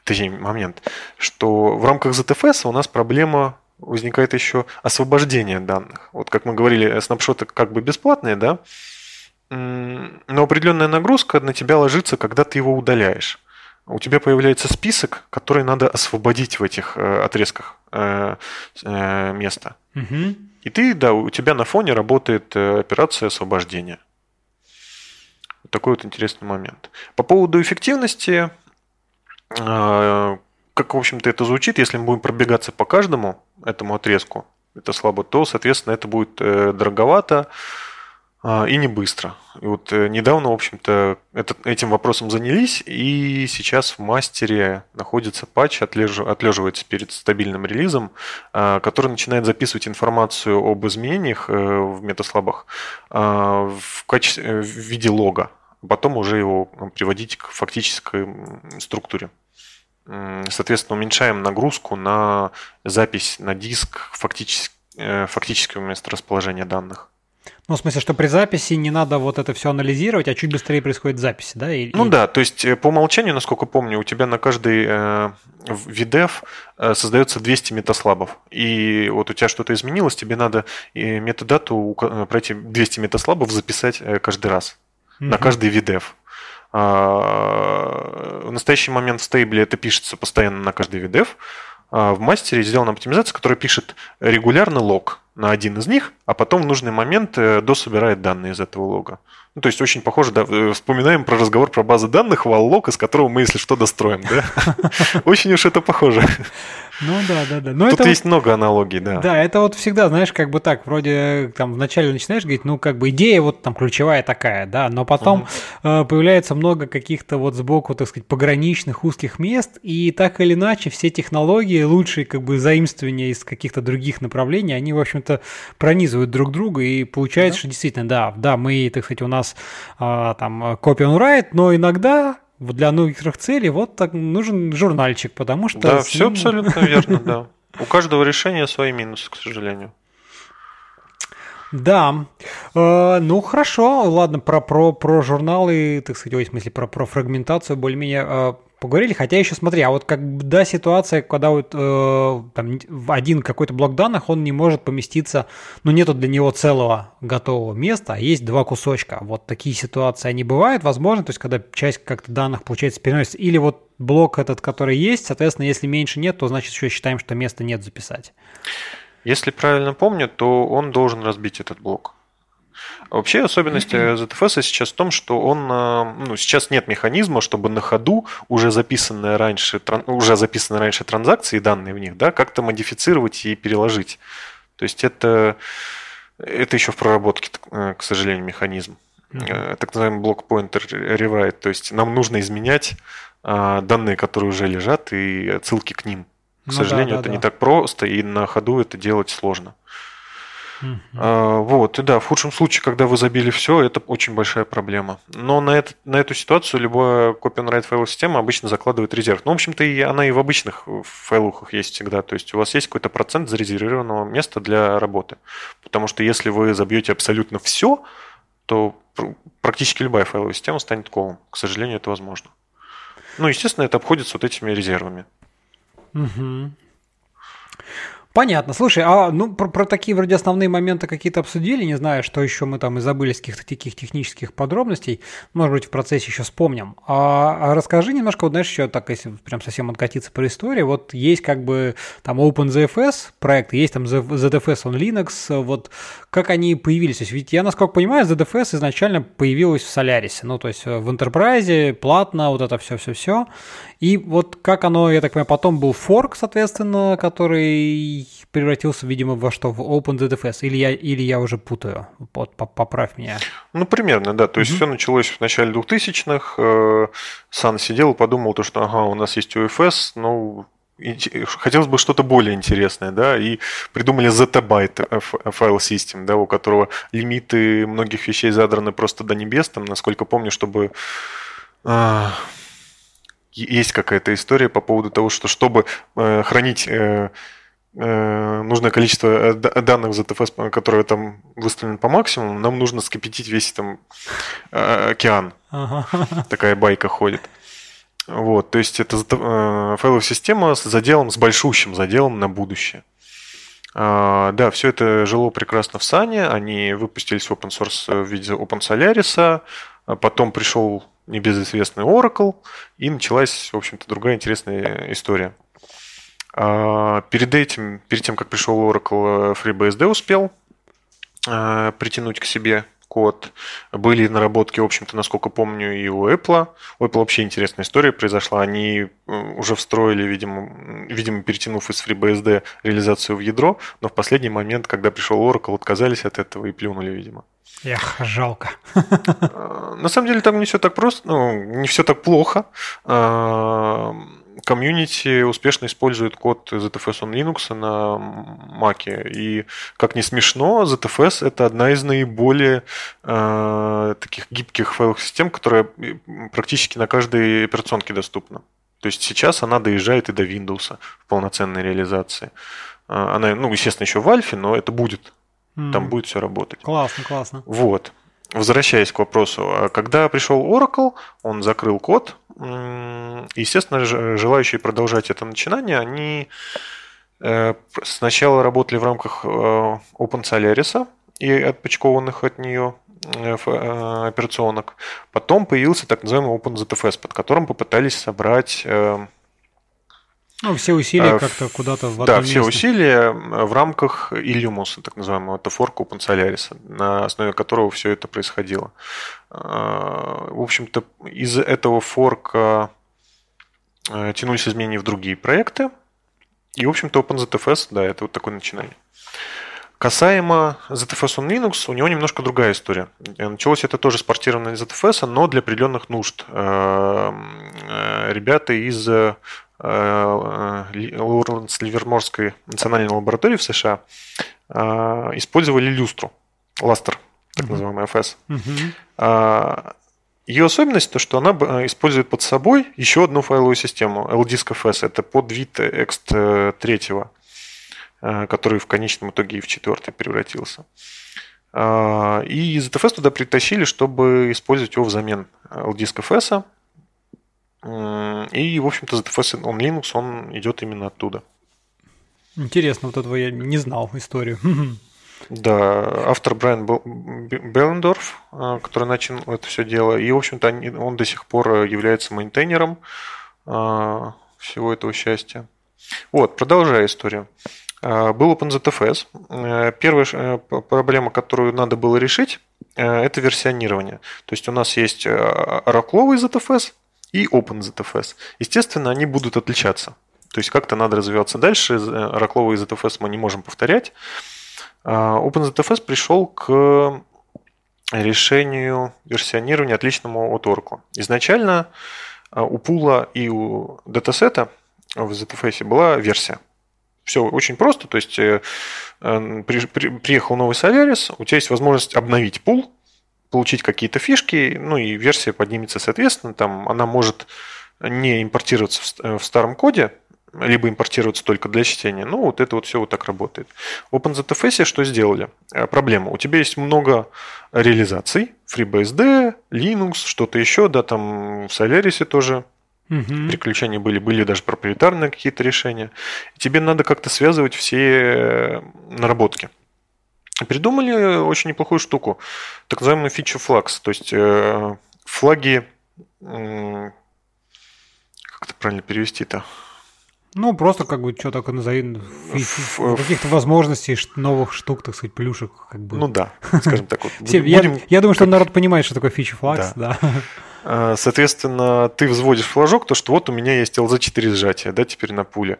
Точнее, момент, что в рамках ZFS у нас проблема возникает еще освобождение данных. Вот как мы говорили, э, снапшоты как бы бесплатные, да, но определенная нагрузка на тебя ложится, когда ты его удаляешь у тебя появляется список, который надо освободить в этих э, отрезках э, э, места. Угу. И ты, да, у тебя на фоне работает э, операция освобождения. Вот такой вот интересный момент. По поводу эффективности, э, как, в общем-то, это звучит, если мы будем пробегаться по каждому этому отрезку, это слабо, то, соответственно, это будет э, дороговато. А, и не быстро. И вот э, недавно, в общем-то, этот этим вопросом занялись, и сейчас в мастере находится патч, отлежу, отлеживается перед стабильным релизом, а, который начинает записывать информацию об изменениях э, в метаслабах а, в, качестве, э, в виде лога, потом уже его ну, приводить к фактической структуре. Соответственно, уменьшаем нагрузку на запись на диск фактически, фактического расположения данных. Ну, в смысле, что при записи не надо вот это все анализировать, а чуть быстрее происходит запись, да? И, ну и... да, то есть э, по умолчанию, насколько помню, у тебя на каждый э, VDEF создается 200 метаслабов. И вот у тебя что-то изменилось, тебе надо э, метадату э, про эти 200 метаслабов записать каждый раз, угу. на каждый VDF. А, в настоящий момент в стейбле это пишется постоянно на каждый VDF. А в мастере сделана оптимизация, которая пишет регулярный лог на один из них, а потом в нужный момент э, дособирает данные из этого лога. Ну, то есть очень похоже, да, э, вспоминаем про разговор про базы данных, вал лог, из которого мы, если что, достроим, да? <laughs> Очень уж это похоже. Ну да, да, да. Но Тут это есть вот, много аналогий, да. Да, это вот всегда, знаешь, как бы так, вроде там вначале начинаешь говорить, ну как бы идея вот там ключевая такая, да, но потом mm-hmm. э, появляется много каких-то вот сбоку, так сказать, пограничных узких мест, и так или иначе все технологии лучшие как бы заимствования из каких-то других направлений, они, в общем общем-то, пронизывают друг друга, и получается, да. что действительно, да, да, мы, так сказать, у нас а, там копия он райт, но иногда для некоторых целей вот так нужен журнальчик, потому что... Да, все абсолютно <laughs> верно, да. У каждого решения свои минусы, к сожалению. Да. Э, ну хорошо, ладно, про, про, про журналы, так сказать, ой, в смысле, про, про фрагментацию более-менее э, поговорили. Хотя еще смотри, а вот как да ситуация, когда вот э, там один какой-то блок данных, он не может поместиться, ну нету для него целого готового места, а есть два кусочка. Вот такие ситуации они бывают, возможно, то есть когда часть как-то данных получается переносится, или вот блок этот, который есть, соответственно, если меньше нет, то значит еще считаем, что места нет записать. Если правильно помню, то он должен разбить этот блок. А вообще особенность ZFS э, сейчас в том, что он, э, ну, сейчас нет механизма, чтобы на ходу уже записанные раньше, уже записанные раньше транзакции и данные в них, да, как-то модифицировать и переложить. То есть это, это еще в проработке, э, к сожалению, механизм. Так называемый блокпоинтер ревайт. То есть нам нужно изменять а, данные, которые уже лежат, и отсылки к ним. К ну, сожалению, да, да, это да. не так просто, и на ходу это делать сложно. Uh-huh. вот, и да, в худшем случае, когда вы забили все, это очень большая проблема. Но на, это, на эту ситуацию любая copy and write файловая система обычно закладывает резерв. Ну, в общем-то, и она и в обычных э, файлухах есть всегда. То есть у вас есть какой-то процент зарезервированного места для работы. Потому что если вы забьете абсолютно все, то практически любая файловая система станет колом. К сожалению, это возможно. Ну, естественно, это обходится вот этими резервами. Угу. Понятно. Слушай, а ну про, про такие вроде основные моменты какие-то обсудили, не знаю, что еще мы там и забыли с каких-то таких технических подробностей, может быть, в процессе еще вспомним. А, а расскажи немножко, вот знаешь, еще так, если прям совсем откатиться по истории, вот есть как бы там OpenZFS проект, есть там ZFS on Linux, вот как они появились? То есть, ведь я, насколько понимаю, ZFS изначально появилась в Solaris, ну то есть э, в Enterprise, платно, вот это все-все-все. И вот как оно, я так понимаю, потом был fork соответственно, который превратился, видимо, во что? В OpenZFS? Или я, или я уже путаю? Под, поправь меня. Ну, примерно, да. То есть mm-hmm. все началось в начале 2000-х. Э, Сан сидел и подумал, то, что ага, у нас есть UFS, ну, хотелось бы что-то более интересное, да, и придумали ZByte файл систем, да, у которого лимиты многих вещей задраны просто до небес, там, насколько помню, чтобы а, есть какая-то история по поводу того, что чтобы э, хранить э, Э, нужное количество э, данных за ТФС, которые там выставлены по максимуму, нам нужно скопятить весь там э, океан. Ага. Такая байка ходит. Вот, то есть это файловая система с заделом, с большущим заделом на будущее. А, да, все это жило прекрасно в Сане, они выпустились в open source в виде open Solaris, а, а потом пришел небезызвестный Oracle, и началась, в общем-то, другая интересная история. А, перед этим, перед тем, как пришел Oracle, FreeBSD успел а, притянуть к себе код. Были наработки, в общем-то, насколько помню, и у Apple. У Apple вообще интересная история произошла. Они уже встроили, видимо, видимо перетянув из FreeBSD реализацию в ядро, но в последний момент, когда пришел Oracle, отказались от этого и плюнули, видимо. Эх, жалко. А, на самом деле там не все так просто, ну, не все так плохо комьюнити успешно использует код ZFS on Linux на Mac. И, как ни смешно, ZFS — это одна из наиболее э, таких гибких файловых систем, которая э, практически на каждой операционке доступна. То есть сейчас она доезжает и до Windows в полноценной реализации. Э, она, ну, естественно, еще в альфе, но это будет. Mm. Там будет все работать. Классно, классно. Вот. Возвращаясь к вопросу, а когда пришел Oracle, он закрыл код, естественно, желающие продолжать это начинание, они э, сначала работали в рамках э, Open Solaris и отпочкованных от нее э, операционок. Потом появился так называемый OpenZFS, под которым попытались собрать эм, ну, все усилия э, как-то куда-то в Да, все место. усилия э, в рамках Иллюмуса, так называемого, это форка Open Solaris, на основе которого все это происходило. Э, в общем-то, из этого форка тянулись изменения в другие проекты, и, в общем-то, OpenZFS, да, это вот такое начинание. Касаемо ZFS on Linux, у него немножко другая история. Началось это тоже с портирования ZFS, но для определенных нужд. Ребята из Э, Лоуренс Ливерморской национальной лаборатории в США э, использовали люстру, ластер, так называемый ФС. Э, ее особенность то, что она использует под собой еще одну файловую систему LDisk FS. Это под вид ext 3, который в конечном итоге и в четвертый превратился. И ZFS туда притащили, чтобы использовать его взамен LDisk FS. И, в общем-то, ZFS on Linux, он идет именно оттуда. Интересно, вот этого я не знал историю. <laughs> Да, автор Брайан Беллендорф, а, который начал это все дело. И, в общем-то, он до сих пор э, является мейнтейнером а, всего этого счастья. Вот, продолжая историю. А, был OpenZFS. Э, первая э, проблема, которую надо было решить, это версионирование. То есть у нас есть оракловый ZFS, и OpenZFS. Естественно, они будут отличаться. То есть как-то надо развиваться дальше. Э, Раклова и ZFS мы не можем повторять. А, OpenZFS пришел к решению версионирования, отличному от Oracle. Изначально а, у пула и у датасета в ZFS была версия. Все очень просто, то есть э, э, приехал новый Solaris, у тебя есть возможность обновить пул, получить какие-то фишки, ну и версия поднимется соответственно. Там она может не импортироваться в э, старом коде, либо импортироваться только для чтения. Ну, вот это вот все вот так работает. В OpenZFS что сделали? Э, проблема. У тебя есть много реализаций. FreeBSD, Linux, что-то еще, да, там в Solaris тоже угу. приключения были, были даже проприетарные какие-то решения. Тебе надо как-то связывать все э, наработки придумали очень неплохую штуку, так называемый фича флагс, то есть э, флаги, э, как это правильно перевести-то? Ну, просто как бы что так и назови, ну, каких-то возможностей, новых штук, так сказать, плюшек. Как бы. Ну да, <laughs> скажем так. Вот. Будем, я, будем... я думаю, что народ понимает, что такое фичи флагс, да. да. Э, соответственно, ты взводишь флажок, то что вот у меня есть LZ4 сжатие, да, теперь на пуле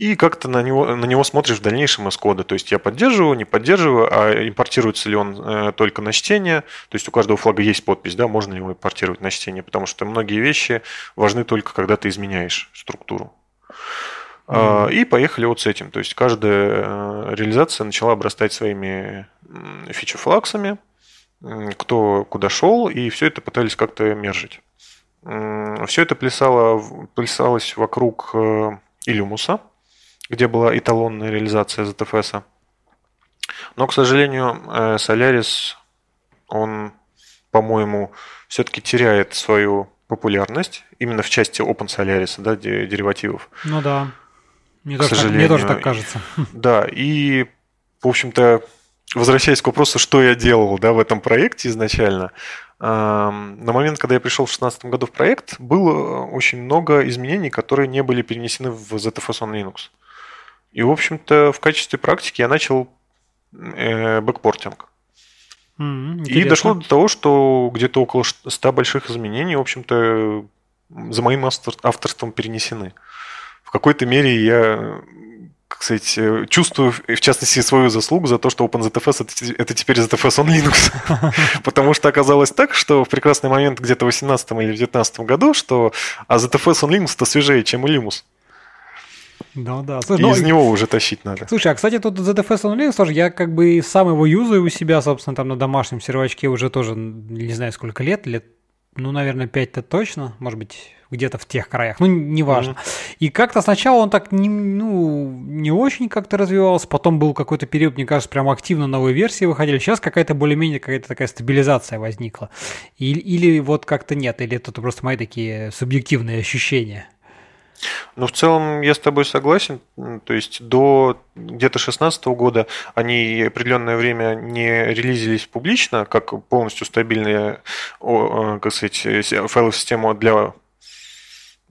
и как-то на него, на него смотришь в дальнейшем из кода. То есть я поддерживаю, не поддерживаю, а импортируется ли он э, только на чтение. То есть у каждого флага есть подпись, да, можно его импортировать на чтение, потому что многие вещи важны только, когда ты изменяешь структуру. mm Э, и поехали вот с этим. То есть каждая э, реализация начала обрастать своими фичи-флаксами, кто куда шел, и все это пытались как-то мержить. Все это плясало, плясалось вокруг э, Илюмуса, где была эталонная реализация ZFS. Но, к сожалению, Solaris, э, он, по-моему, все-таки теряет свою популярность именно в части Open Solaris, да, деривативов. Ну да. Мне, к тоже сожалению. Так, мне тоже так кажется. <laughs> Да, и, в общем-то, возвращаясь к вопросу, что я делал да, в этом проекте изначально, на момент, когда я пришел в 2016 году в проект, было э, очень много изменений, которые не были перенесены в ZFS on Linux. И, в общем-то, в качестве практики я начал э, бэкпортинг. Mm-hmm, и дошло до того, что где-то около 100 больших изменений, в общем-то, за моим авторством перенесены. В какой-то мере я, как сказать, э, чувствую, в частности, свою заслугу за то, что OpenZFS — это теперь ZFS on Linux. <laughs> Потому что оказалось так, что в прекрасный момент где-то в 18 или в 19 году, что а ZFS on Linux — это свежее, чем и Linux. Ну да. Слушай, ну, из него уже тащить надо. Слушай, а кстати, тут ZFS on Linux тоже, я как бы сам его юзаю у себя, собственно, там на домашнем сервачке уже тоже не знаю сколько лет, лет, ну, наверное, 5-то точно, может быть, где-то в тех краях, ну, неважно. Mm-hmm. И как-то сначала он так не, ну, не очень как-то развивался, потом был какой-то период, мне кажется, прям активно новые версии выходили, сейчас какая-то более-менее какая-то такая стабилизация возникла. Или, или вот как-то нет, или это просто мои такие субъективные ощущения. Ну, в целом, я с тобой согласен. То есть до где-то 2016 года они определенное время не релизились публично, как полностью стабильные, э, как сказать, э, файловую систему для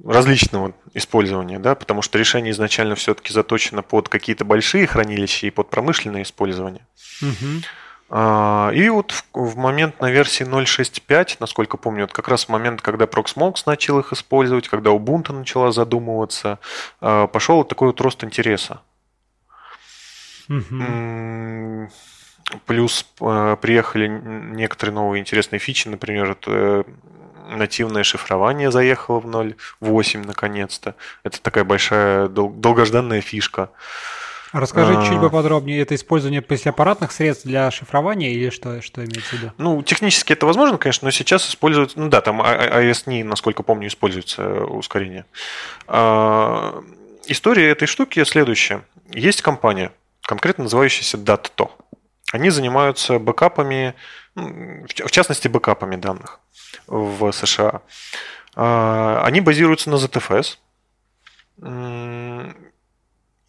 различного использования, да, потому что решение изначально все-таки заточено под какие-то большие хранилища и под промышленное использование. Угу. А, и вот в, момент на версии 0.6.5, насколько помню, вот как раз в момент, когда Proxmox начал их использовать, когда Ubuntu начала задумываться, а, пошел такой вот рост интереса. Угу. Плюс а, приехали некоторые новые интересные фичи, например, это нативное шифрование заехало в 0.8 наконец-то. Это такая большая долгожданная фишка. Угу. Расскажи а... чуть поподробнее, это использование послеаппаратных средств для шифрования или что, что имеется в виду? Ну, технически это возможно, конечно, но сейчас используют, ну да, там ASNI, а, а, а насколько помню, используется ускорение. А... История этой штуки следующая. Есть компания, конкретно называющаяся Datto. Они занимаются бэкапами, ну, в частности, бэкапами данных в США. Они базируются на ZFS.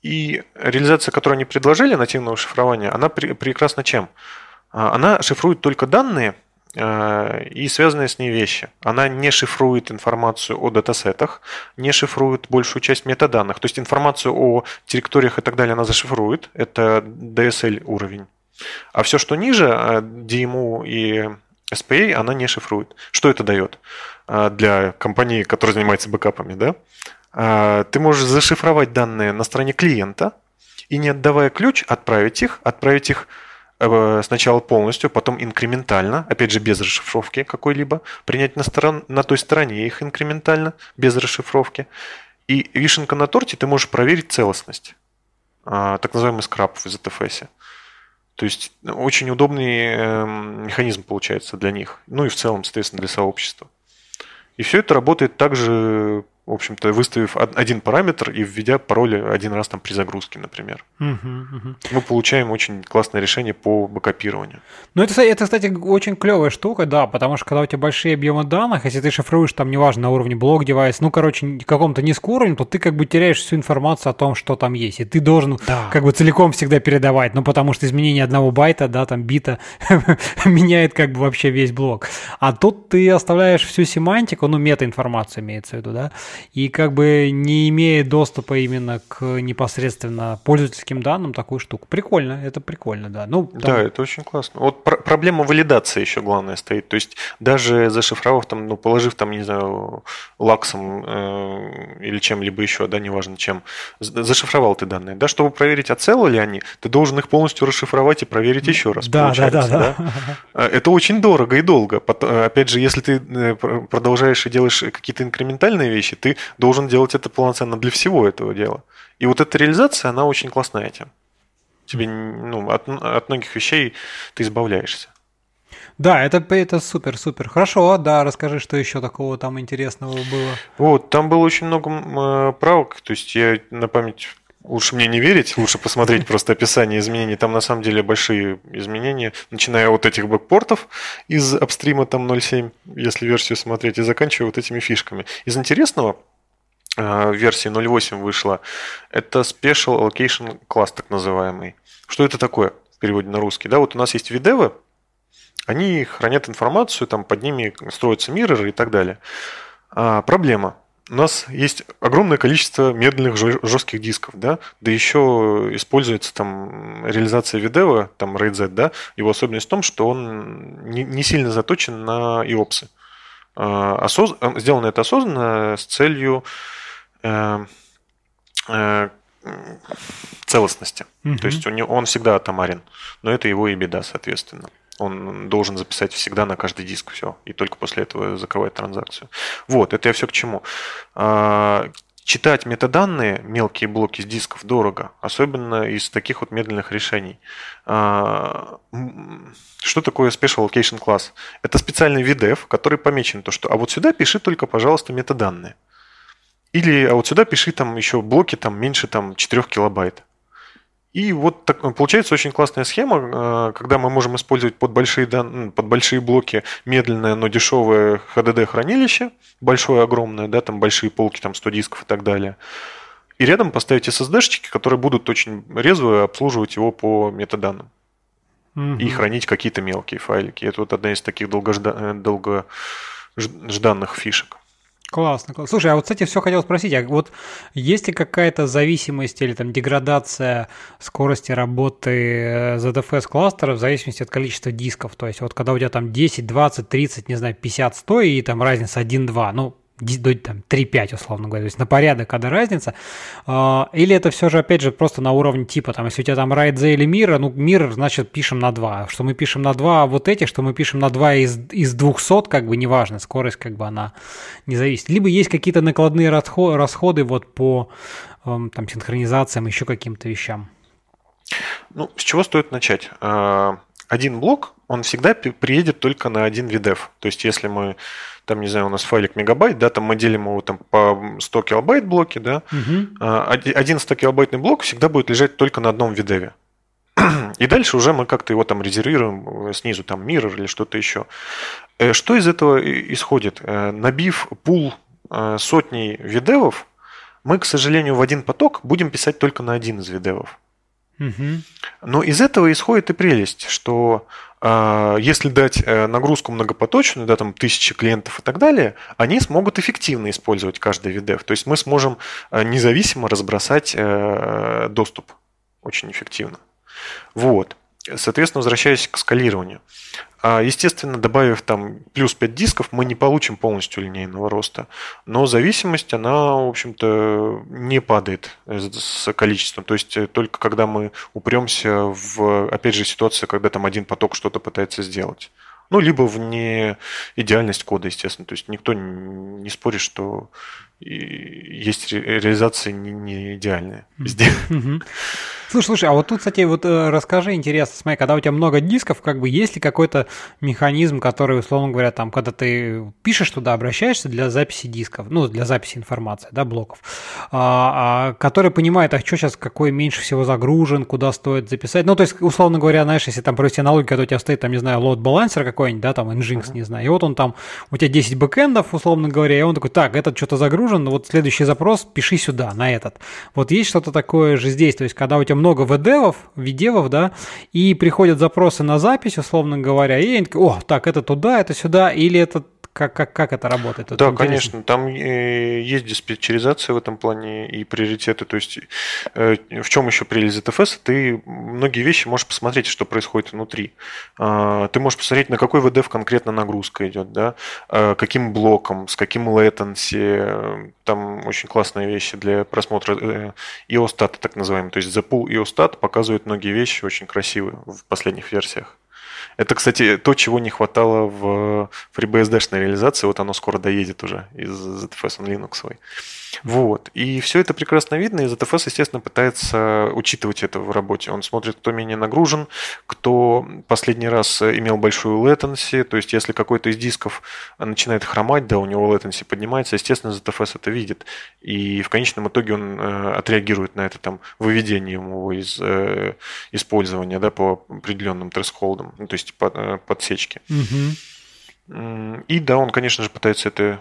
И реализация, которую они предложили, нативного шифрования, она при, прекрасна чем? А, она шифрует только данные э, и связанные с ней вещи. Она не шифрует информацию о датасетах, не шифрует большую часть метаданных. То есть информацию о территориях и так далее она зашифрует. Это DSL уровень. А все, что ниже, DMU э, эм и SPA, она не шифрует. Что это дает э, для компании, которая занимается бэкапами? Да? А, ты можешь зашифровать данные на стороне клиента и, не отдавая ключ, отправить их, отправить их э, сначала полностью, потом инкрементально, опять же без расшифровки какой-либо, принять на, сторон, на той стороне их инкрементально, без расшифровки. И вишенка на торте, ты можешь проверить целостность, а, так называемый скраб в ZFS. То есть ну, очень удобный эм, механизм получается для них, ну и в целом, соответственно, для сообщества. И все это работает также в общем-то, выставив один параметр и введя пароль один раз там при загрузке, например. Угу, угу. Мы получаем очень классное решение по бэкопированию. Ну, это, это, кстати, очень клевая штука, да, потому что когда у тебя большие объемы данных, если ты шифруешь там, неважно, на уровне блок девайс, ну, короче, каком-то низком уровне, то ты как бы теряешь всю информацию о том, что там есть. И ты должен да. как бы целиком всегда передавать, ну, потому что изменение одного байта, да, там бита <laughs> меняет как бы вообще весь блок. А тут ты оставляешь всю семантику, ну, метаинформацию имеется в виду, да, и как бы не имея доступа именно к непосредственно пользовательским данным такую штуку. Прикольно, это прикольно, да. Ну, там... Да, это очень классно. Вот пр- проблема валидации еще главная стоит. То есть даже зашифровав там, ну, положив там, не знаю, лаксом э, или чем-либо еще, да, неважно чем, зашифровал ты данные, да, чтобы проверить, а целы ли они, ты должен их полностью расшифровать и проверить еще раз. Да, да, да, да, да. А, это очень дорого и долго. Э, опять же, если ты э, продолжаешь и делаешь какие-то инкрементальные вещи, ты ты должен делать это полноценно для всего этого дела. И вот эта реализация, она очень классная этим. Тебе ну, от, от многих вещей ты избавляешься. Да, это, это супер-супер. Хорошо, да, расскажи, что еще такого там интересного было. Вот, там было очень много э, правок, то есть я на память Лучше мне не верить, лучше посмотреть просто описание изменений. Там на самом деле большие изменения, начиная от этих бэкпортов из апстрима там 0.7, если версию смотреть, и заканчивая вот этими фишками. Из интересного, э, версии 0.8 вышла, это Special Allocation Class, так называемый. Что это такое в переводе на русский? Да, вот у нас есть видевы, они хранят информацию, там под ними строятся мирроры и так далее. А, проблема – у нас есть огромное количество медленных жестких дисков, да, да еще используется там реализация Видео, там RAID Z, да, его особенность в том, что он не, сильно заточен на IOPS. А, осоз... Э, сделано это осознанно с целью э, э, целостности. Угу. То есть он, он всегда атомарен, но это его и беда, соответственно. Он должен записать всегда на каждый диск все, и только после этого закрывать транзакцию. Вот, это я все к чему. А, читать метаданные, мелкие блоки с дисков дорого, особенно из таких вот медленных решений. А, что такое Special Allocation Class? Это специальный VDF, который помечен то, что а вот сюда пиши только, пожалуйста, метаданные. Или а вот сюда пиши там еще блоки там меньше там 4 килобайт. И вот так, э, получается очень классная схема, э, когда мы можем использовать под большие, под большие блоки медленное, но дешевое HDD-хранилище, большое, огромное, да, там большие полки, там 100 дисков и так далее. И рядом поставить SSD-шечки, которые будут очень резво обслуживать его по метаданным. Угу. И хранить какие-то мелкие файлики. Это вот одна из таких долгожда... Э, долгожданных фишек. Классно, классно. Слушай, а вот, кстати, все хотел спросить, а вот есть ли какая-то зависимость или там деградация скорости работы э, ZFS кластера в зависимости от количества дисков? То есть вот когда у тебя там 10, 20, 30, не знаю, 50, 100 и там разница 1-2, ну, до там, 3-5, условно говоря, то есть на порядок, когда разница, а, или это все же, опять же, просто на уровне типа, там, если у тебя там Райдзе или Мира, ну, Мир, значит, пишем на 2, что мы пишем на 2 вот эти, что мы пишем на 2 из, из 200, как бы, неважно, скорость, как бы, она не зависит. Либо есть какие-то накладные расходы вот по, эм, там, синхронизациям, еще каким-то вещам. Ну, с чего стоит начать? А, один блок, он всегда приедет только на один видев. То есть, если мы там, не знаю, у нас файлик мегабайт, да, там мы делим его там по 100 килобайт блоки, да, угу. один 100 килобайтный блок всегда будет лежать только на одном видеве. И дальше уже мы как-то его там резервируем э, снизу, там mirror или что-то еще. Э, что из этого исходит? Э, набив пул сотней видевов, мы, к сожалению, в один поток будем писать только на один из видевов. Угу. Но из этого исходит и прелесть, что а, если дать э, нагрузку многопоточную, да, там тысячи клиентов и так далее, они смогут эффективно использовать каждый VDF. То есть мы сможем э, независимо разбросать э, доступ очень эффективно. Вот. Соответственно, возвращаясь к скалированию а Естественно, добавив там плюс 5 дисков, мы не получим полностью линейного роста. Но зависимость, она, в общем-то, не падает с количеством. То есть э, только когда мы упремся в, опять же, ситуацию, когда там один поток что-то пытается сделать. Ну, либо в не идеальность кода, естественно. То есть никто не спорит, что и есть ре- реализации не, не идеальные везде. Слушай, слушай, а вот тут, кстати, вот э, расскажи, интересно, смотри, когда у тебя много дисков, как бы есть ли какой-то механизм, который, условно говоря, там, когда ты пишешь туда, обращаешься для записи дисков, ну, для записи информации, да, блоков, а, а, который понимает, а что сейчас, какой меньше всего загружен, куда стоит записать, ну, то есть, условно говоря, знаешь, если там провести аналогию, когда у тебя стоит, там, не знаю, лот-балансер какой-нибудь, да, там, Nginx, uh-huh. не знаю, и вот он там, у тебя 10 бэкэндов, условно говоря, и он такой, так, этот что-то загружен, нужен, вот следующий запрос пиши сюда, на этот. Вот есть что-то такое же здесь, то есть когда у тебя много вдевов, видевов, да, и приходят запросы на запись, условно говоря, и они такие, о, так, это туда, это сюда, или это как, как, как это работает? Это да, интересно. конечно, там э, есть диспетчеризация в этом плане и приоритеты. То есть э, в чем еще прелесть ZFS? Ты многие вещи можешь посмотреть, что происходит внутри. А, ты можешь посмотреть, на какой VDF конкретно нагрузка идет, да? А, каким блоком, с каким latency. Э, там очень классные вещи для просмотра иостата, так называемый. То есть запул иостат показывает многие вещи очень красивые в последних версиях. Это, кстати, то, чего не хватало в FreeBSD-шной реализации. Вот оно скоро доедет уже из ZFS on Linux. -овой. Вот. И все это прекрасно видно, и ZFS, естественно, пытается учитывать это в работе. Он смотрит, кто менее нагружен, кто последний раз имел большую latency, то есть если какой-то из дисков начинает хромать, да, у него latency поднимается, естественно, ZFS это видит. И в конечном итоге он э, отреагирует на это там выведение его из э, использования, да, по определенным трэсхолдам, ну, то есть по, э, подсечке. Угу. И да, он, конечно же, пытается это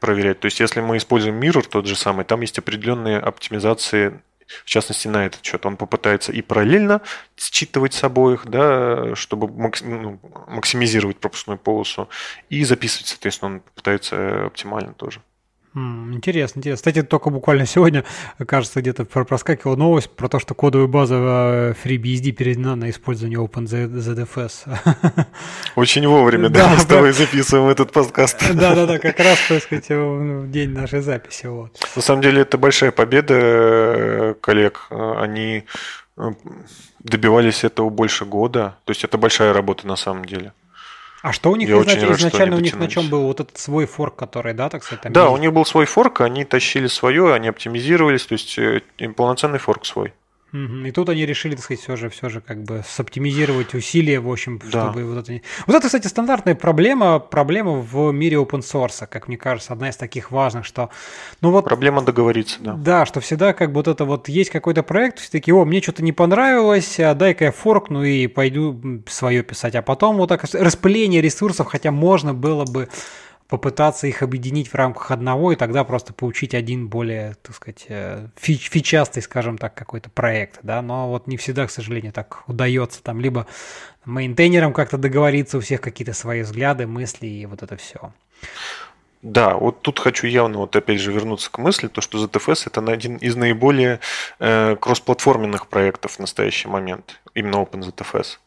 проверять. То есть, если мы используем Mirror тот же самый, там есть определенные оптимизации в частности, на этот счет. Он попытается и параллельно считывать с обоих, да, чтобы ну, максимизировать пропускную полосу, и записывать, соответственно, он попытается э, оптимально тоже. Интересно, интересно. Кстати, только буквально сегодня, кажется, где-то проскакивала новость про то, что кодовая база э, FreeBSD передана на использование OpenZFS. <laughs> Очень вовремя, да, да мы с тобой записываем этот подкаст. Да-да-да, <laughs> как раз, так сказать, в день нашей записи. Вот. На самом деле, это большая победа э, коллег. Они э, добивались этого больше года. То есть, это большая работа на самом деле. А что у них я очень рад, изначально у них на чем был вот этот свой форк, который, да, так сказать? Там да, есть? у них был свой форк, они тащили свое, они оптимизировались, то есть э, полноценный форк свой. И тут они решили, так сказать, все же, все же как бы соптимизировать усилия, в общем, да. чтобы вот это... Вот это, кстати, стандартная проблема, проблема в мире open source, как мне кажется, одна из таких важных, что... Ну вот... Проблема договориться, да. Да, что всегда как бы вот это вот есть какой-то проект, все таки о, мне что-то не понравилось, а дай-ка я ну и пойду свое писать, а потом вот так распыление ресурсов, хотя можно было бы попытаться их объединить в рамках одного и тогда просто получить один более, так сказать, э, фич, фичастый, скажем так, какой-то проект, да, но вот не всегда, к сожалению, так удается там либо мейнтейнерам как-то договориться, у всех какие-то свои взгляды, мысли и вот это все. Да, вот тут хочу явно вот опять же вернуться к мысли, то что ZFS это один из наиболее э, кроссплатформенных проектов в настоящий момент, именно OpenZFS.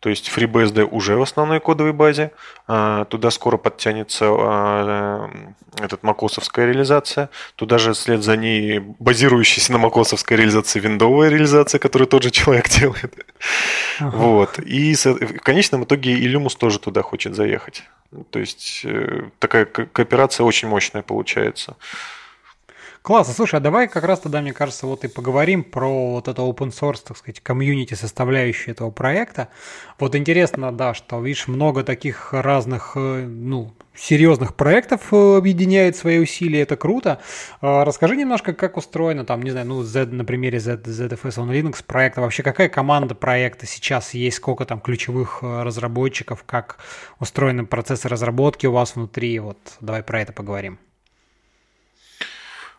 То есть FreeBSD уже в основной кодовой базе. А, туда скоро подтянется а, э, этот макосовская реализация. Туда же вслед за ней базирующаяся на макосовской реализации виндовая реализация, которую тот же человек <laughs> делает. Ага. Вот. И в конечном итоге илюмус тоже туда хочет заехать. То есть э, такая кооперация очень мощная получается. Классно, а слушай, а давай как раз тогда, мне кажется, вот и поговорим про вот это open source, так сказать, комьюнити, составляющую этого проекта. Вот интересно, да, что, видишь, много таких разных, э, ну, серьезных проектов э, объединяет свои усилия, это круто. А расскажи немножко, как устроено там, не знаю, ну, Z, на примере Z, ZFS on Linux проекта, вообще какая команда проекта сейчас есть, сколько там ключевых э, разработчиков, как устроены процессы разработки у вас внутри, вот давай про это поговорим.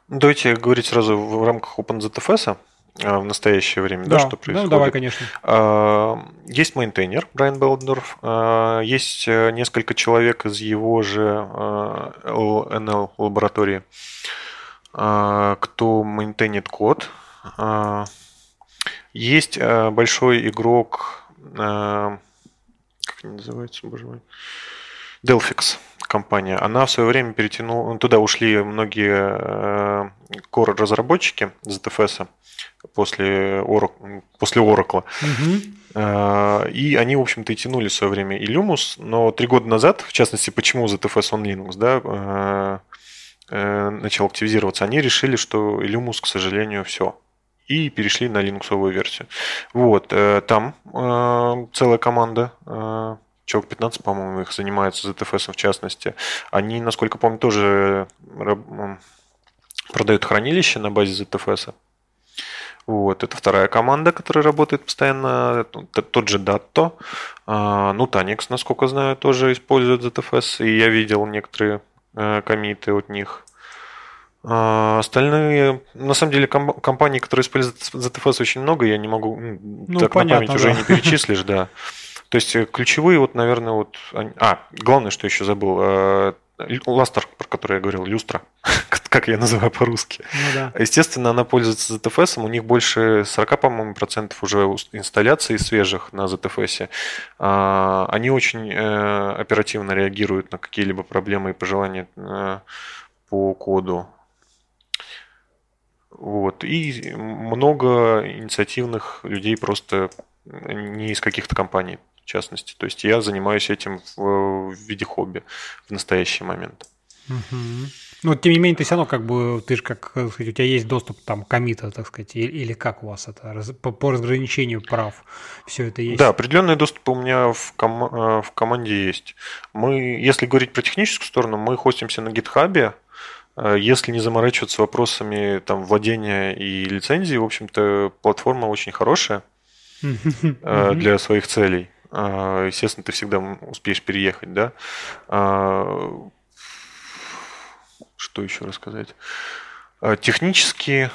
Ну, давайте говорить сразу в рамках OpenZFS э, в настоящее время, да, да что ну, происходит? Ну давай, конечно. А, есть мейнтейнер Брайан Белдорф, а, есть э, несколько человек из его же LNL э, лаборатории, а, кто мейнтейнит код. Есть большой игрок, как они называются, боже мой, Delphix компания, она в свое время перетянула, ну, туда ушли многие э, core разработчики с после, Oracle, после Oracle. Угу. И они, в общем-то, и тянули в свое время и Lumus, но три года назад, в частности, почему ZFS on Linux, да, э, э, начал активизироваться, они решили, что Lumus, к сожалению, все, и перешли на линуксовую версию. Вот, там целая команда человек 15, по-моему, их занимается ZFS в частности, они, насколько помню, тоже продают хранилище на базе ZFS. Вот, это вторая команда, которая работает постоянно, тот же Datto. А, ну, Tanix, насколько знаю, тоже использует ZFS, и я видел некоторые э, комиты от них. А, остальные, на самом деле, компании, которые используют ZFS очень много, я не могу, ну, так понятно, на память да. уже не перечислишь, да. <laughs> То есть э, ключевые, вот, наверное, вот... А, главное, что еще забыл. Э, ластер, про который я говорил, люстра, <laughs> как я называю по-русски. Ну, да. Естественно, она пользуется ZFS, у них больше 40, по-моему, процентов уже инсталляций свежих на ZFS. А, они очень э, оперативно реагируют на какие-либо проблемы и пожелания по коду. Вот. И много инициативных людей просто не из каких-то компаний в частности. То есть я занимаюсь этим в, в виде хобби в настоящий момент. Угу. Ну, тем не менее, ты все равно как бы, ты же как, так э, сказать, у тебя есть доступ там к комита, так сказать, или как у вас это, раз, по, по разграничению прав все это есть? Да, определенный доступ у меня в, ком, э, в команде есть. Мы, если говорить про техническую сторону, мы хостимся на гитхабе, э, если не заморачиваться вопросами там, владения и лицензии, в общем-то, платформа очень хорошая для своих целей. А, естественно, ты всегда успеешь переехать, да. А, что еще рассказать? А, технически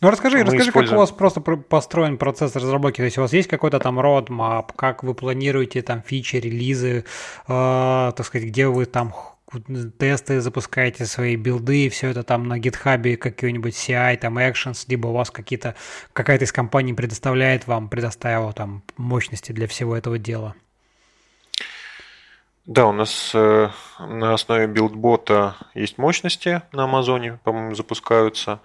ну расскажи, мы расскажи, используем... как у вас просто построен процесс разработки. То есть у вас есть какой-то там roadmap, как вы планируете там фичи, релизы, э, так сказать, где вы там тесты, запускаете свои билды, и все это там на гитхабе, какие-нибудь CI, там Actions, либо у вас какие-то, какая-то из компаний предоставляет вам, предоставила там мощности для всего этого дела. Да, у нас э, на основе билдбота есть мощности на Амазоне, по-моему, запускаются.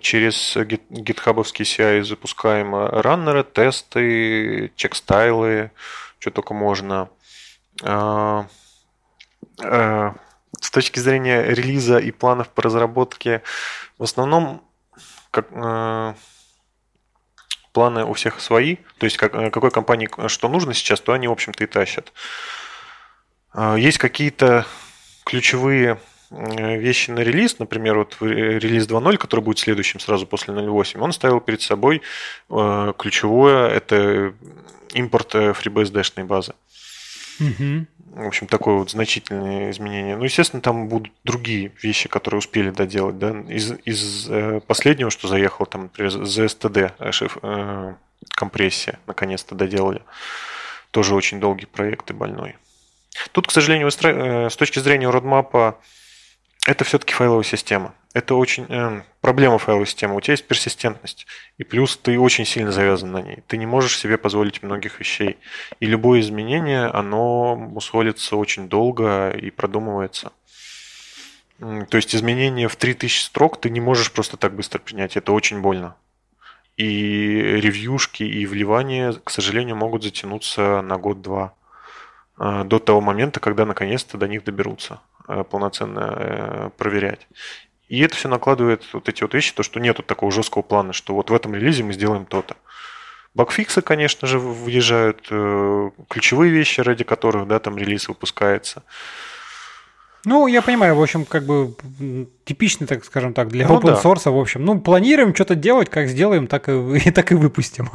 Через гитхабовский CI запускаем э, раннеры, тесты, чекстайлы, что только можно. А, Э, с точки зрения релиза и планов по разработке, в основном как, э, планы у всех свои. То есть как, э, какой компании что нужно сейчас, то они, в общем-то, и тащат. Э, есть какие-то ключевые э, вещи на релиз, например, вот релиз 2.0, который будет следующим сразу после 0.8, он ставил перед собой э, ключевое, это импорт FreeBSD-шной базы. Mm в общем, такое вот значительное изменение. Ну, естественно, там будут другие вещи, которые успели доделать. Да? Из, из э, последнего, что заехал, там, например, ZSTD, э, э, компрессия, наконец-то доделали. Тоже очень долгий проект и больной. Тут, к сожалению, э, с точки зрения родмапа это все-таки файловая система. Это очень э, проблема файловой системы. У тебя есть персистентность. И плюс ты очень сильно завязан на ней. Ты не можешь себе позволить многих вещей. И любое изменение, оно мусолится очень долго и продумывается. То есть изменение в 3000 строк ты не можешь просто так быстро принять. Это очень больно. И ревьюшки, и вливания, к сожалению, могут затянуться на год-два. Э, до того момента, когда наконец-то до них доберутся. Э, полноценно э, проверять. И это все накладывает вот эти вот вещи, то, что нету такого жесткого плана, что вот в этом релизе мы сделаем то-то. Багфиксы, конечно же, въезжают, э, ключевые вещи, ради которых, да, там релиз выпускается. Ну, я понимаю, в общем, как бы типичный так скажем так, для ну, open да. в общем. Ну, планируем что-то делать, как сделаем, так и, и <laughs> так и выпустим.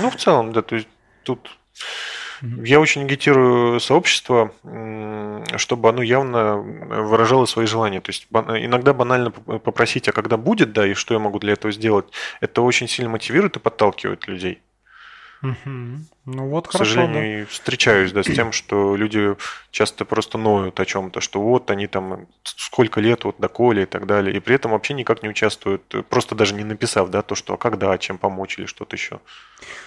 Ну, в целом, да, то есть тут я очень агитирую сообщество, чтобы оно явно э, выражало свои желания. То есть иногда банально э, попросить, а когда будет, да, и что я могу для этого сделать, это очень сильно мотивирует и подталкивает людей. Ну вот, К хорошо, сожалению, да. встречаюсь да, с тем, что люди часто просто ноют о чем-то, что вот они там сколько лет, вот доколе и так далее, и при этом вообще никак не участвуют, просто даже не написав, да, то, что а когда, чем помочь или что-то еще.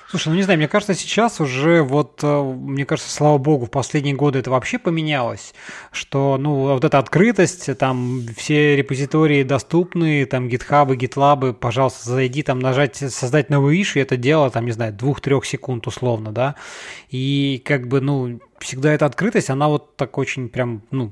Слушай, ну не знаю, мне кажется, сейчас уже вот, э, мне кажется, слава богу, в последние годы это вообще поменялось, что, ну, вот эта открытость, там все репозитории доступны, там гитхабы, гитлабы, пожалуйста, зайди, там нажать, создать новый иш, и это дело, там, не знаю, двух-трех секунд условно условно, да. И как бы, ну, всегда эта открытость, она вот так очень прям, ну,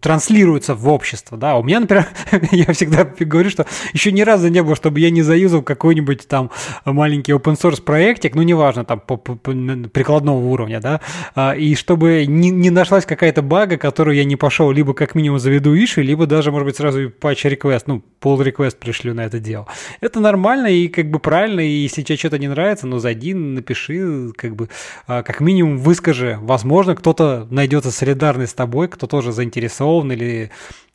транслируется в общество, да. У меня, например, <laughs> я всегда говорю, что еще ни разу не было, чтобы я не заюзал какой-нибудь там маленький open source проектик, ну неважно, там по, по, по прикладного уровня, да, а, и чтобы не, не нашлась какая-то бага, которую я не пошел, либо как минимум заведу иши, либо даже, может быть, сразу патч реквест, ну, пол реквест пришлю на это дело. Это нормально и как бы правильно, и если тебе что-то не нравится, ну, зайди, напиши, как бы, а, как минимум выскажи. Возможно, кто-то найдется солидарный с тобой, кто тоже заинтересован заинтересован или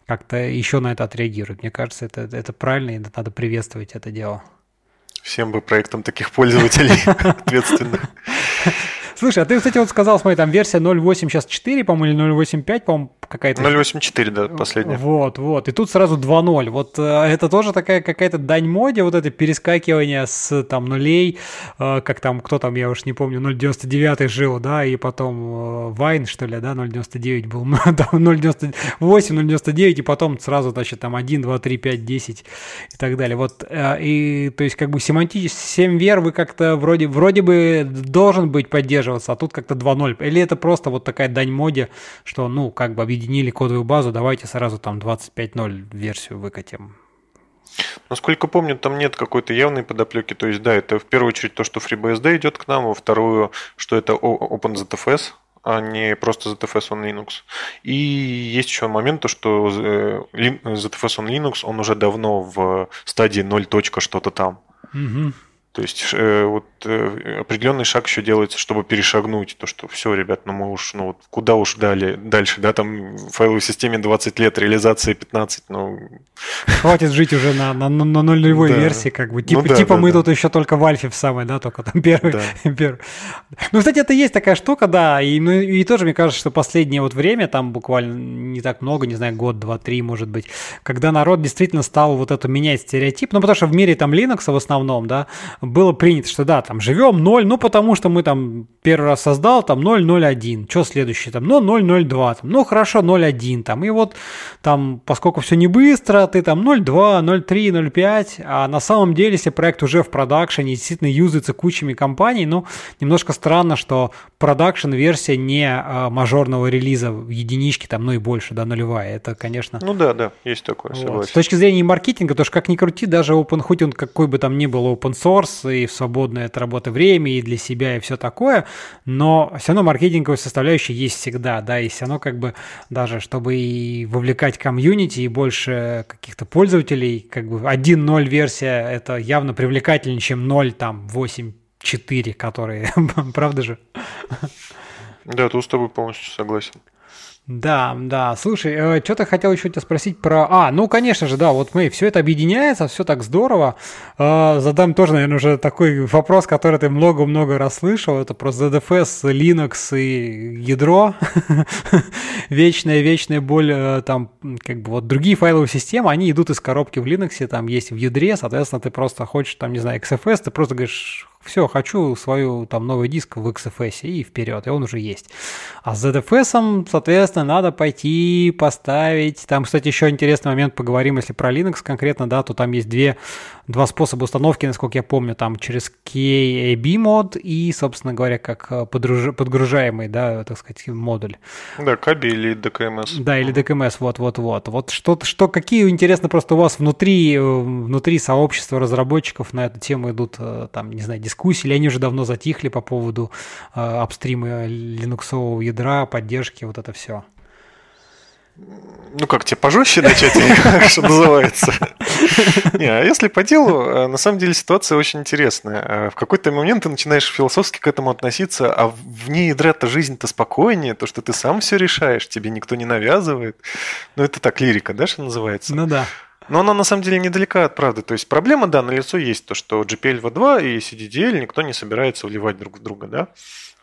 как-то еще на это отреагирует. Мне кажется, это, это правильно, и надо приветствовать это дело. Всем бы проектам таких пользователей <laughs> ответственно. Слушай, а ты, кстати, вот сказал, смотри, там версия 0.8 сейчас 4, по-моему, или 0.8.5, по-моему, какая-то... 0.84, да, э, последняя. Вот, вот. И тут сразу 2.0. Вот э, это тоже такая какая-то дань моде, вот это перескакивание с там нулей, э, как там, кто там, я уж не помню, 0.99 жил, да, и потом Вайн, что ли, да, 0.99 был, 0.98, <laughs> 0.99, и потом сразу, значит, там 1, 2, 3, 5, 10 и так далее. Вот, и, то есть, как бы семантически 7 вер вы как-то вроде, вроде бы должен быть поддерживаться, а тут как-то 2.0. Или это просто вот такая дань моде, что, ну, как бы объединили кодовую базу, давайте сразу там 25.0 версию выкатим. Насколько помню, там нет какой-то явной подоплеки. То есть, да, это в первую очередь то, что FreeBSD идет к нам, во вторую, что это OpenZFS, а не просто ZFS on Linux. И есть еще момент, то, что э, ZFS on Linux, он уже давно в стадии 0. что-то там. Угу. То есть э, вот э, определенный шаг еще делается, чтобы перешагнуть то, что все, ребят, ну мы уж, ну вот куда уж дали дальше, да, там в файловой системе 20 лет, реализации 15, ну... Хватит жить уже на, на, на нулевой да. версии, как бы, типа, ну, да, типа да, мы да. тут еще только в альфе в самой, да, только там первый. Да. <laughs> первый. Ну, кстати, это есть такая штука, да, и, ну, и тоже мне кажется, что последнее вот время, там буквально не так много, не знаю, год, два, три, может быть, когда народ действительно стал вот это менять стереотип, ну, потому что в мире там Linux в основном, да, было принято, что да, там живем 0, ну потому что мы там первый раз создал там 001, что следующее там, ну 002, там, ну хорошо 01 там, и вот там, поскольку все не быстро, ты там 02, 03, 05, а на самом деле, если проект уже в продакшене, действительно юзается кучами компаний, ну немножко странно, что продакшн-версия не а, мажорного релиза в единичке, там, ну и больше, да, нулевая, это, конечно... Ну да, да, есть такое, согласен. С точки зрения маркетинга, то что как ни крути, даже Open, хоть он какой бы там ни был open source, офис, и в свободное от работы время, и для себя, и все такое, но все равно маркетинговая составляющая есть всегда, да, и все равно как бы даже, чтобы и вовлекать комьюнити, и больше каких-то пользователей, как бы 1.0 версия, это явно привлекательнее, чем 0, там, 8, 4, которые, <laughs> правда же? Да, тут с тобой полностью согласен. Да, да. Слушай, э, что-то хотел еще тебя спросить про... А, ну, конечно же, да, вот мы, все это объединяется, все так здорово. Э, задам тоже, наверное, уже такой вопрос, который ты много-много раз слышал. Это про ZDFS, Linux и ядро. Вечная-вечная <laughs> боль, э, там, как бы вот другие файловые системы, они идут из коробки в Linux, там есть в ядре, соответственно, ты просто хочешь, там, не знаю, XFS, ты просто говоришь, все, хочу свою там новый диск в XFS и вперед, и он уже есть. А с ZFS, соответственно, надо пойти поставить. Там, кстати, еще интересный момент, поговорим, если про Linux конкретно, да, то там есть две два способа установки, насколько я помню, там через KAB мод и, собственно говоря, как э, подруж... подгружаемый, да, так сказать, модуль. Да, KAB или DKMS. Да, или DKMS, вот-вот-вот. Вот что, что, какие, интересно, просто у вас внутри, э, внутри сообщества разработчиков на эту тему идут, э, там, не знаю, дискуссии, или они уже давно затихли по поводу апстрима линуксового ядра, поддержки, вот это все? ну как тебе, типа, пожестче начать, что называется. Не, а если по делу, э, на самом деле ситуация очень интересная. Э, в какой-то момент ты начинаешь философски к этому относиться, а в ней ядра-то жизнь-то спокойнее, то, что ты сам все решаешь, тебе никто не навязывает. Ну это так, лирика, да, что называется? Ну да. Но она на самом деле недалека от правды. То есть проблема, да, на лицо есть то, что GPL v 2 и CDDL никто не собирается вливать друг в друга, да.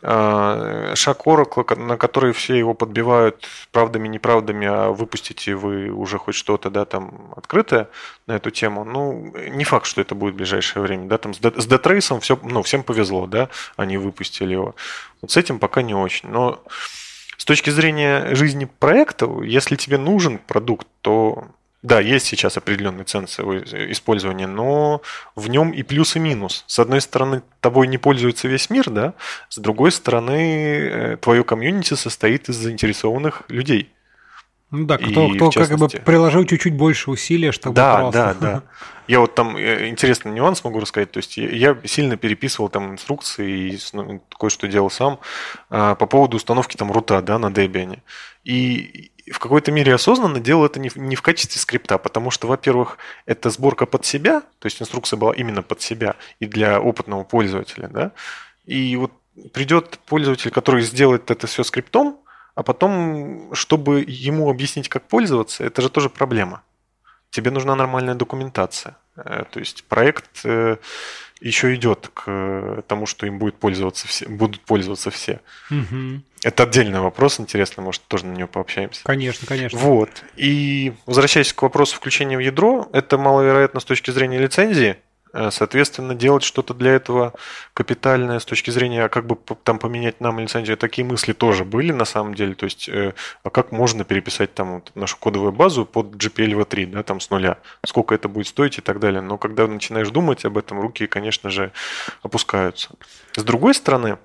А, шаг Oracle, на который все его подбивают правдами, неправдами, а выпустите вы уже хоть что-то, да, там, открытое на эту тему, ну, не факт, что это будет в ближайшее время, да, там с Detrace все, ну, всем повезло, да, они выпустили его. Вот с этим пока не очень, но с точки зрения жизни проекта, если тебе нужен продукт, то да, есть сейчас определенный ценз его использования, но в нем и плюс, и минус. С одной стороны, тобой не пользуется весь мир, да, с другой стороны, э, твое комьюнити состоит из заинтересованных людей. Ну да, кто, и, кто как бы приложил чуть-чуть больше усилия, чтобы Да, просто. да, да. <laughs> Я вот там э, интересный нюанс могу рассказать. То есть я сильно переписывал там инструкции и ну, кое-что делал сам а, по поводу установки там рута да, на Debian. И в какой-то мере осознанно делал это не в, не в качестве скрипта, потому что, во-первых, это сборка под себя, то есть инструкция была именно под себя и для опытного пользователя, да, и вот придет пользователь, который сделает это все скриптом, а потом, чтобы ему объяснить, как пользоваться, это же тоже проблема. Тебе нужна нормальная документация. Э, то есть проект э, еще идет к э, тому, что им будет пользоваться все, будут пользоваться все. Угу. Это отдельный вопрос, интересно, может, тоже на него пообщаемся. Конечно, конечно. Вот. И возвращаясь к вопросу включения в ядро, это маловероятно с точки зрения лицензии, Э, соответственно, делать что-то для этого капитальное с точки зрения, а как бы там поменять нам лицензию такие мысли тоже были на самом деле. То есть, э, а как можно переписать там вот нашу кодовую базу под GPL v3, да, там с нуля, сколько это будет стоить и так далее. Но когда начинаешь думать об этом, руки, конечно же, опускаются. С другой стороны,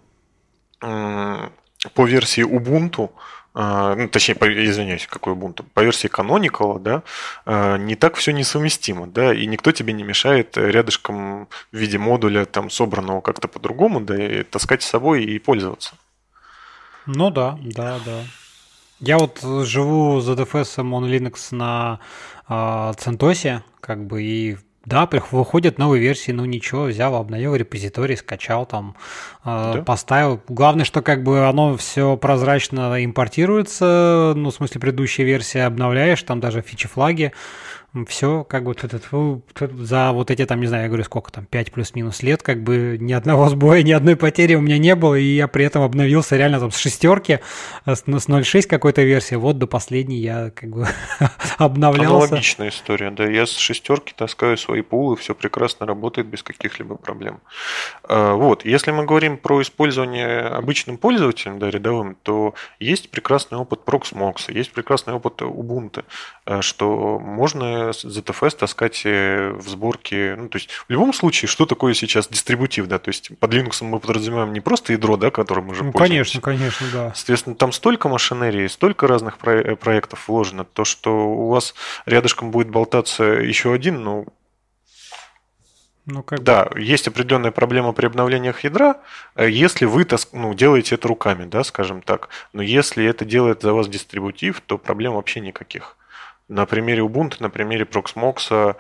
по версии Ubuntu а, ну, точнее, по, извиняюсь, какой бунт по версии Canonical, да, а, не так все несовместимо, да, и никто тебе не мешает рядышком в виде модуля, там, собранного как-то по-другому, да, и таскать с собой и пользоваться. Ну да, да, да. Я вот живу за DFS, он Linux на э, а, CentOS, как бы, и да, выходят новые версии, ну ничего, взял, обновил репозиторий, скачал там, э, да. поставил. Главное, что как бы оно все прозрачно импортируется, ну в смысле предыдущая версия обновляешь, там даже фичи-флаги все, как бы тут, тут, тут, за вот эти там, не знаю, я говорю, сколько там, 5 плюс-минус лет, как бы ни одного <laughs> сбоя, ни одной потери у меня не было, и я при этом обновился реально там с шестерки, э, с, ну, с 0.6 какой-то версии, вот до последней я как бы <laughs> обновлялся. Аналогичная история, да, я с шестерки таскаю свои пулы, все прекрасно работает без каких-либо проблем. Э, вот, если мы говорим про использование обычным пользователем, да, рядовым, то есть прекрасный опыт Proxmox, есть прекрасный опыт Ubuntu, э, что можно ZFS таскать э, в сборке. Ну, то есть в любом случае, что такое сейчас дистрибутив, да? То есть под Linux мы подразумеваем не просто ядро, да, которым мы же ну, пользуемся. Конечно, конечно, да. Соответственно, там столько машинерии, столько разных про- э, проектов вложено, то, что у вас рядышком будет болтаться еще один, ну, ну, как да, бы. есть определенная проблема при обновлениях ядра, э, если вы ну, делаете это руками, да, скажем так. Но если это делает за вас дистрибутив, то проблем вообще никаких на примере Ubuntu, на примере Proxmox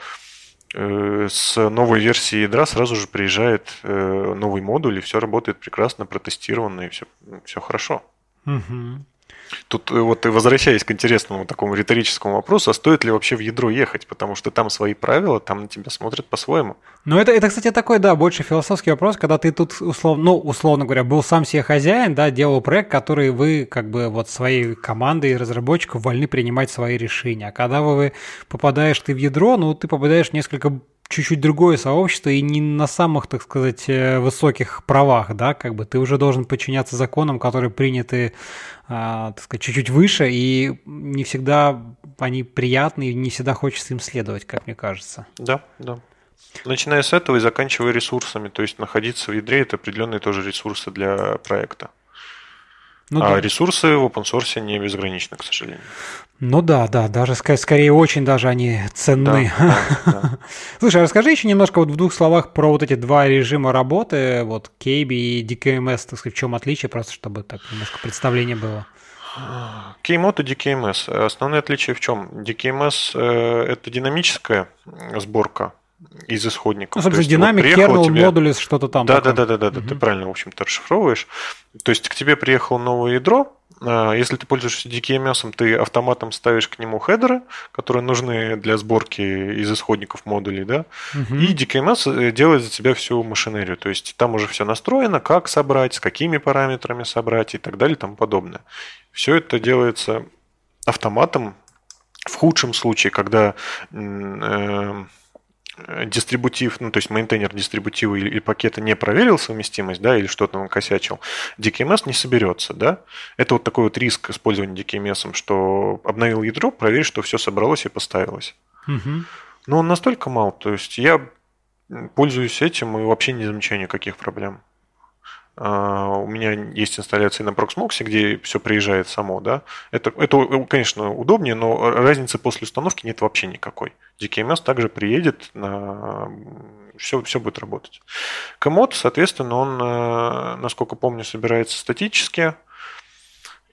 э, с новой версии ядра сразу же приезжает э, новый модуль, и все работает прекрасно, протестировано, и все, все хорошо. Угу. Тут э, вот возвращаясь к интересному такому риторическому вопросу, а стоит ли вообще в ядро ехать, потому что там свои правила, там на тебя смотрят по-своему. Ну это, это, кстати, такой, да, больше философский вопрос, когда ты тут, условно, ну, условно говоря, был сам себе хозяин, да, делал проект, который вы как бы вот своей командой и разработчиков вольны принимать свои решения. А когда вы, вы попадаешь ты в ядро, ну, ты попадаешь в несколько чуть-чуть другое сообщество и не на самых, так сказать, э, высоких правах, да, как бы ты уже должен подчиняться законам, которые приняты, а, так сказать, чуть-чуть выше, и не всегда они приятны, и не всегда хочется им следовать, как мне кажется. Да, да. Начиная с этого и заканчивая ресурсами, то есть находиться в ядре – это определенные тоже ресурсы для проекта. Ну, а да. ресурсы в open source не безграничны, к сожалению. Ну да, да, даже скорее очень даже они ценны. Да, да, да. <laughs> Слушай, а расскажи еще немножко вот в двух словах про вот эти два режима работы, вот KB и DKMS, так сказать, в чем отличие, просто чтобы так немножко представление было. KMOD и DKMS. Основное отличие в чем? DKMS э, – это динамическая сборка, из исходников. Ну, собственно, ну, динамик, вот kernel, тебе... модулис, что-то там. Да, такое. да, да, да, да, угу. ты правильно, в общем-то, расшифровываешь. То есть к тебе приехало новое ядро, а, если ты пользуешься DKMS, ты автоматом ставишь к нему хедеры, которые нужны для сборки из исходников модулей, да, угу. и DKMS э, делает за тебя всю машинерию. То есть там уже все настроено, как собрать, с какими параметрами собрать и так далее и тому подобное. Все это делается автоматом. В худшем случае, когда э, Э, дистрибутив, ну, то есть мейнтейнер дистрибутива или, или пакета не проверил совместимость, да, или что-то он косячил, DKMS эм не соберется, да. Это вот такой вот риск использования DKMS, эм что обновил ядро, проверь, что все собралось и поставилось. Угу. Но он настолько мал, то есть я пользуюсь этим и вообще не замечаю никаких проблем. А, у меня есть инсталляции на Proxmox, где все приезжает само, да. Это, это, э, конечно, удобнее, но разницы после установки нет вообще никакой. DKMS эм также приедет, на... все, все будет работать. Комод, соответственно, он, э, насколько помню, собирается статически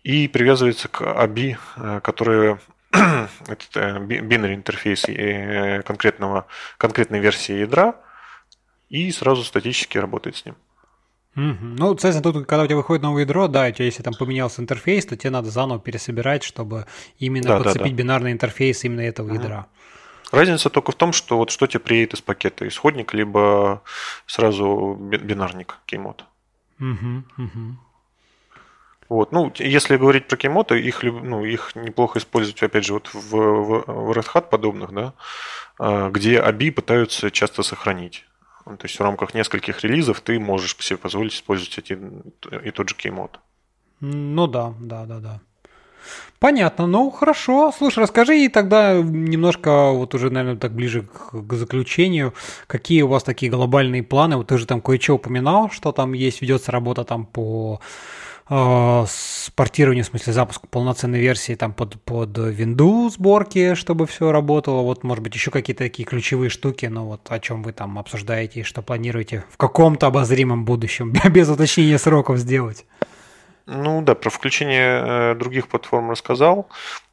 и привязывается к ABI, а э, которые <clears throat> этот бинари интерфейс конкретного, конкретной версии ядра, и сразу статически работает с ним. Mm-hmm. Ну, соответственно, тут, когда у тебя выходит новое ядро, да, у тебя, если там поменялся интерфейс, то тебе надо заново пересобирать, чтобы именно да, подцепить да, да. бинарный интерфейс именно этого mm-hmm. ядра. Разница только в том, что вот что тебе приедет из пакета, исходник, либо сразу бинарник кеймод. Угу, угу. Вот. Ну, если говорить про кеймоты, их, ну, их неплохо использовать, опять же, вот в, в, в Red Hat подобных, да, а, где ABI пытаются часто сохранить. Ну, то есть в рамках нескольких релизов ты можешь себе позволить использовать эти и тот же кеймод. Ну да, да, да, да. Понятно, ну хорошо. Слушай, расскажи и тогда немножко, вот уже, наверное, так ближе к, к заключению, какие у вас такие глобальные планы? Вот ты же там кое-что упоминал, что там есть, ведется работа там по Э, спортирование в смысле запуск полноценной версии там под, под винду сборки, чтобы все работало. Вот, может быть, еще какие-то такие ключевые штуки, но вот о чем вы там обсуждаете и что планируете в каком-то обозримом будущем, <laughs> без уточнения сроков сделать. Ну да, про включение э, других платформ рассказал.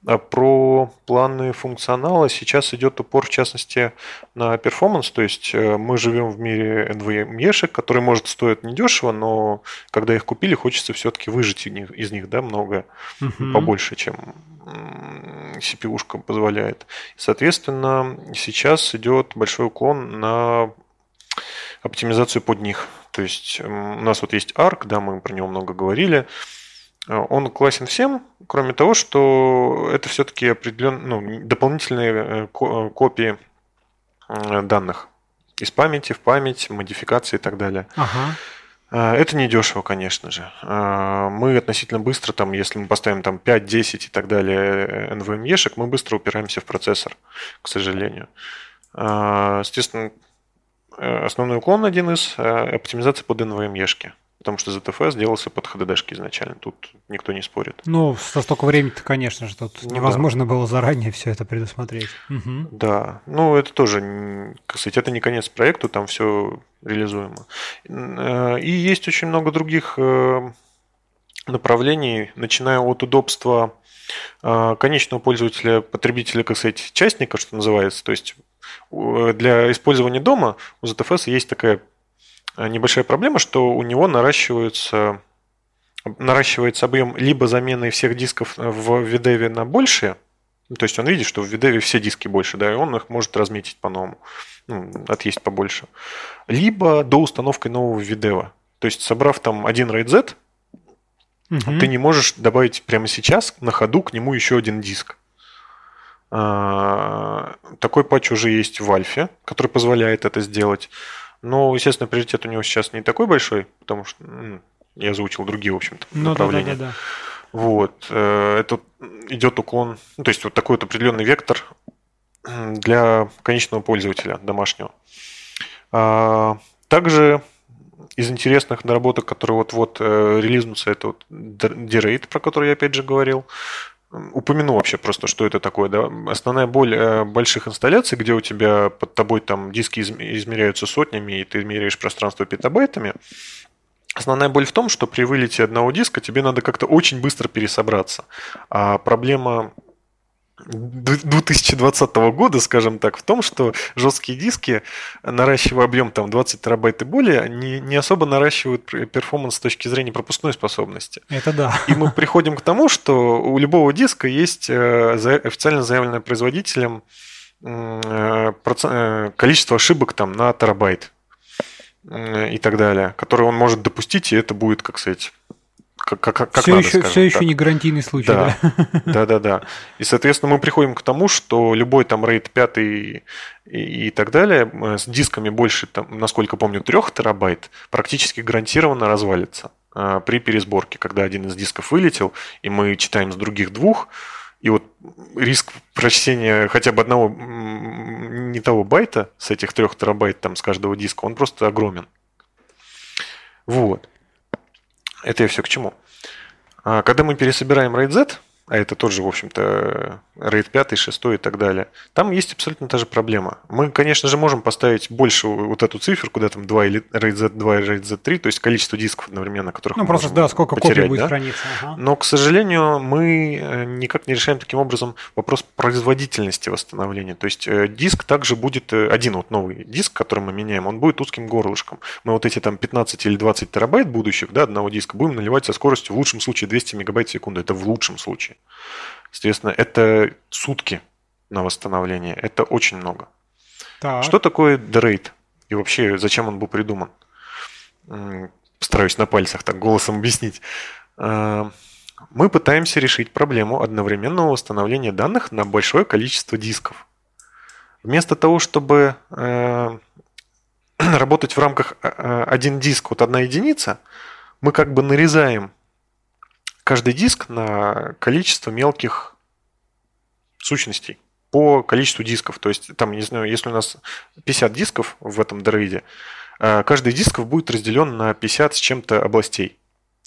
А про планы функционала сейчас идет упор, в частности, на перформанс. То есть э, мы живем в мире NVMe-шек, которые, может, стоят недешево, но когда их купили, хочется все-таки выжить из них да, много, угу. побольше, чем CPU-шка позволяет. Соответственно, сейчас идет большой уклон на оптимизацию под них. То есть у нас вот есть ARC, да, мы про него много говорили. Э, он классен всем, кроме того, что это все-таки определенные ну, дополнительные э, э, копии данных из памяти в память, модификации и так далее. Ага. Это не дешево, конечно же. Мы относительно быстро, там, если мы поставим там 5-10 и так далее NVMe-шек, мы быстро упираемся в процессор, к сожалению. Естественно, Э, основной уклон один из э, Оптимизация под NVMe-шки. Потому что ZFS делался под HDD-шки изначально, тут никто не спорит. Ну, со столько времени-то, конечно же, тут ну, невозможно да. было заранее все это предусмотреть. Угу. Да, ну это тоже, кстати, это не конец проекта, там все реализуемо. Э, и есть очень много других направлений, начиная от удобства а, конечного пользователя, потребителя, как сказать, частника, что называется. То есть э, для использования дома у ZFS есть такая э, небольшая проблема, что у него наращиваются наращивается объем либо замены всех дисков э, в VDEV на большие, ну, то есть он видит, что в VDEV все диски больше, да, и он их может разметить по-новому, ну, отъесть побольше. Либо до установки нового VDEV. То есть собрав там один RAID Z, Угу. Ты не можешь добавить прямо сейчас на ходу к нему еще один диск. А, такой патч уже есть в Альфе, который позволяет это сделать. Но, естественно, приоритет у него сейчас не такой большой, потому что ну, я озвучил другие, в общем-то, ну, Да, да, да, да. Вот. Э, это идет уклон, ну, то есть вот такой вот определенный вектор для конечного пользователя домашнего. А, также из интересных наработок, которые вот-вот э, релизнутся, это вот Derate, про который я опять же говорил. Упомяну вообще просто, что это такое. Да? Основная боль э, больших инсталляций, где у тебя под тобой там диски измеряются сотнями, и ты меряешь пространство петабайтами, Основная боль в том, что при вылете одного диска тебе надо как-то очень быстро пересобраться. А проблема 2020 года, скажем так, в том, что жесткие диски, наращивая объем там 20 терабайт и более, не, не особо наращивают перформанс с точки зрения пропускной способности. Это да. И мы приходим к тому, что у любого диска есть э, официально заявленное производителем э, э, количество ошибок там на терабайт и так далее, которые он может допустить, и это будет, как сказать, как, как, как все надо, еще, Все так. еще не гарантийный случай. Да. да, да, да. да. И, соответственно, мы приходим к тому, что любой там RAID 5 и, и, так далее э, с дисками больше, там, насколько помню, 3 терабайт практически гарантированно развалится а, при пересборке, когда один из дисков вылетел, и мы читаем с других двух, и вот риск прочтения хотя бы одного не того байта с этих трех терабайт там с каждого диска, он просто огромен. Вот. Это я все к чему. А, когда мы пересобираем RAID Z, а это тот же, в общем-то, RAID 5, 6 и так далее, там есть абсолютно та же проблема. Мы, конечно же, можем поставить больше вот эту цифру куда там 2 или RAID Z2 и RAID Z3, то есть количество дисков одновременно, которых ну, мы просто, да, сколько потерять, будет да? храниться. Ага. Но, к сожалению, мы э, никак не решаем таким образом вопрос производительности восстановления. То есть э, диск также будет, э, один вот новый диск, который мы меняем, он будет узким горлышком. Мы вот эти там 15 или 20 терабайт будущих, да, одного диска будем наливать со скоростью в лучшем случае 200 мегабайт в секунду. Это в лучшем случае случай. это сутки на восстановление. Это очень много. Так. Что такое дрейд? И вообще, зачем он был придуман? Стараюсь на пальцах так голосом объяснить. А, мы пытаемся решить проблему одновременного восстановления данных на большое количество дисков. Вместо того, чтобы э, <clears throat> работать в рамках а, а, один диск, вот одна единица, мы как бы нарезаем каждый диск на количество мелких сущностей по количеству дисков. То есть, там, не знаю, если у нас 50 дисков в этом дроиде, э, каждый дисков будет разделен на 50 с чем-то областей.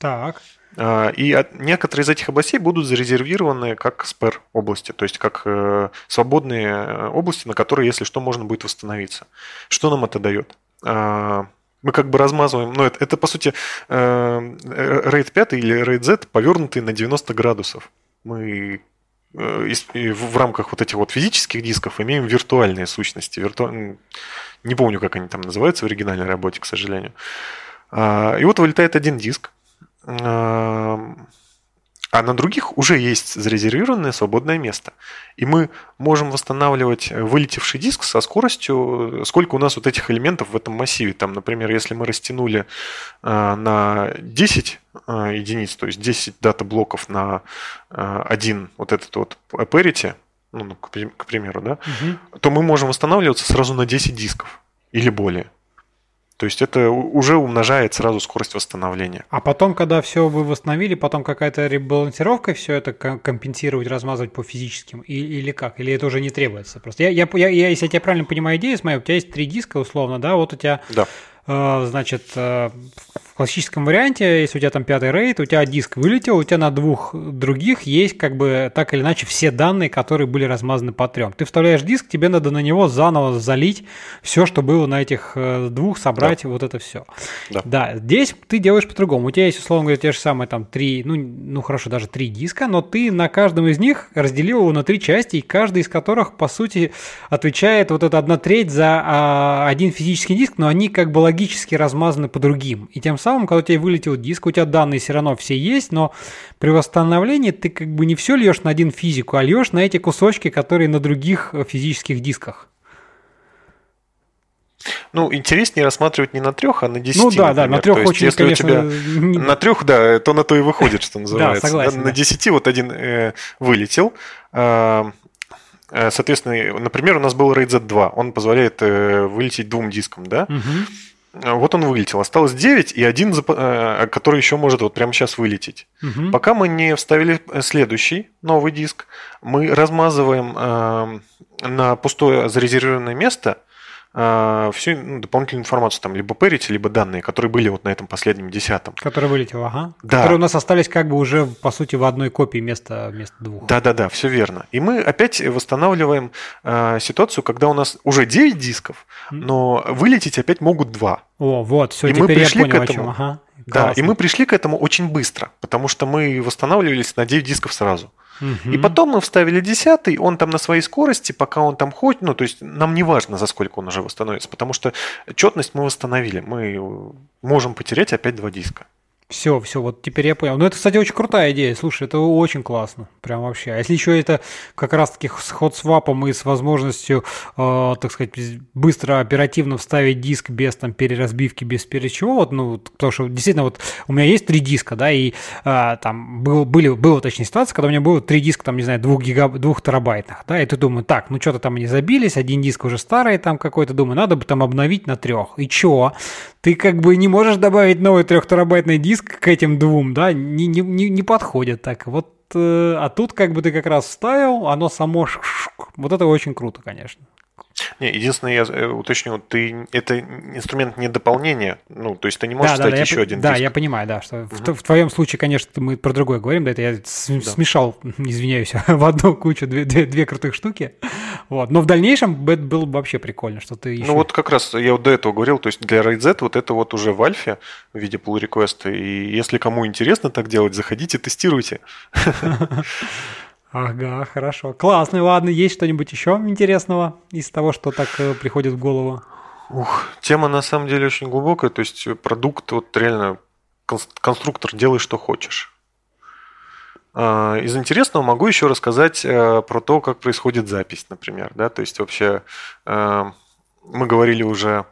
Так. Э, и некоторые из этих областей будут зарезервированы как спер области, то есть как э, свободные области, на которые, если что, можно будет восстановиться. Что нам это дает? мы как бы размазываем, но ну, это, это по сути э, RAID э, 5 или RAID Z повернутый на 90 градусов. Мы э, и в рамках вот этих вот физических дисков имеем виртуальные сущности. Вирту... Не помню, как они там называются в оригинальной работе, к сожалению. Э, и вот вылетает один диск. Э, а на других уже есть зарезервированное свободное место. И мы можем восстанавливать вылетевший диск со скоростью, э, сколько у нас вот этих элементов в этом массиве. Там, например, если мы растянули э, на 10 э, единиц, то есть 10 дата-блоков на один вот этот вот parity, ну, ну к примеру, да, угу. то мы можем восстанавливаться сразу на 10 дисков или более. То есть это уже умножает сразу скорость восстановления. А потом, когда все вы восстановили, потом какая-то ребалансировка все это компенсировать, размазывать по физическим или как? Или это уже не требуется? Просто я, я, я, я, если я тебя правильно понимаю, идея с моей, у тебя есть три диска условно, да, вот у тебя, да. э, значит, э, классическом варианте, если у тебя там пятый рейд, у тебя диск вылетел, у тебя на двух других есть как бы так или иначе все данные, которые были размазаны по трем. Ты вставляешь диск, тебе надо на него заново залить все, что было на этих э, двух, собрать да. вот это все. Да. да, здесь ты делаешь по-другому. У тебя есть, условно говоря, те же самые там три, ну, ну хорошо, даже три диска, но ты на каждом из них разделил его на три части, и каждый из которых, по сути, отвечает вот эта одна треть за а, один физический диск, но они как бы логически размазаны по другим. И тем самым самом, когда у тебя вылетел диск, у тебя данные все равно все есть, но при восстановлении ты как бы не все льешь на один физику, а льешь на эти кусочки, которые на других э, физических дисках. Ну, интереснее рассматривать не на трех, а на ну десяти. Ну да, например. да, на трех очень, если конечно... у тебя на трех, да, то на то и выходит, что <laughs> называется. Да, согласен, на, десяти вот один э, вылетел. А, э, соответственно, например, у нас был RayZ 2, он позволяет вылететь двум дискам, да? Угу. А, вот он вылетел. Осталось 9 и один, э, который еще может вот прямо сейчас вылететь. Угу. Пока мы не вставили э, следующий новый диск, мы размазываем эм, на пустое зарезервированное место э, всю ну, дополнительную информацию, там, либо перейти, либо данные, которые были вот на этом последнем десятом. Которые вылетело, ага. Да. Которые у нас остались как бы уже, по сути, в одной копии вместо, вместо двух. Да-да-да, все верно. И мы опять восстанавливаем э, ситуацию, когда у нас уже 9 дисков, но вылететь опять могут 2. О, вот, все, и теперь мы пришли я понял, к этому. О чем, ага. Да, Классно. и мы пришли к этому очень быстро, потому что мы восстанавливались на 9 дисков сразу. И потом мы вставили десятый, он там на своей скорости, пока он там ходит, ну, то есть нам не важно, за сколько он уже восстановится, потому что четность мы восстановили, мы э, можем потерять опять два диска. Все, все, вот теперь я понял. Ну, это, кстати, очень крутая идея. Слушай, это очень классно. Прям вообще. А если еще это как раз-таки с ходсвапом и с возможностью, э, так сказать, быстро, оперативно вставить диск без там переразбивки, без перечего, вот, ну, потому что действительно вот у меня есть три диска, да, и э, там был, были, была, точнее, ситуация, когда у меня было три диска, там, не знаю, двух, гигаб, двух терабайтных, да, и ты думаешь, так, ну, что-то там они забились, один диск уже старый там какой-то, думаю, надо бы там обновить на трех. И чего? Ты как бы не можешь добавить новый трехтерабайтный диск, диск к этим двум, да, не, не, не не подходит так. Вот, э, а тут как бы ты как раз вставил, оно само... Вот это очень круто, конечно. Не, единственное, я э, уточню, ты это инструмент не дополнение, ну, то есть ты не можешь да, стать да, да, еще я, один. Да, диск. я понимаю, да, что угу. в, в твоем случае, конечно, мы про другое говорим, да, это я с, да. смешал, извиняюсь, <laughs> в одну кучу две, две, две крутых штуки, вот. Но в дальнейшем это было бы вообще прикольно, что ты. Еще... Ну вот как раз я вот до этого говорил, то есть для RaidZ вот это вот уже в альфе в виде pull реквеста и если кому интересно так делать, заходите, тестируйте. <laughs> Ага, хорошо. Классно, ладно, есть что-нибудь еще интересного из того, что так э, приходит в голову? Ух, тема на самом деле очень глубокая, то есть продукт, вот реально, конструктор, делай, что хочешь. А, из интересного могу еще рассказать э, про то, как происходит запись, например. Да? То есть вообще э, мы говорили уже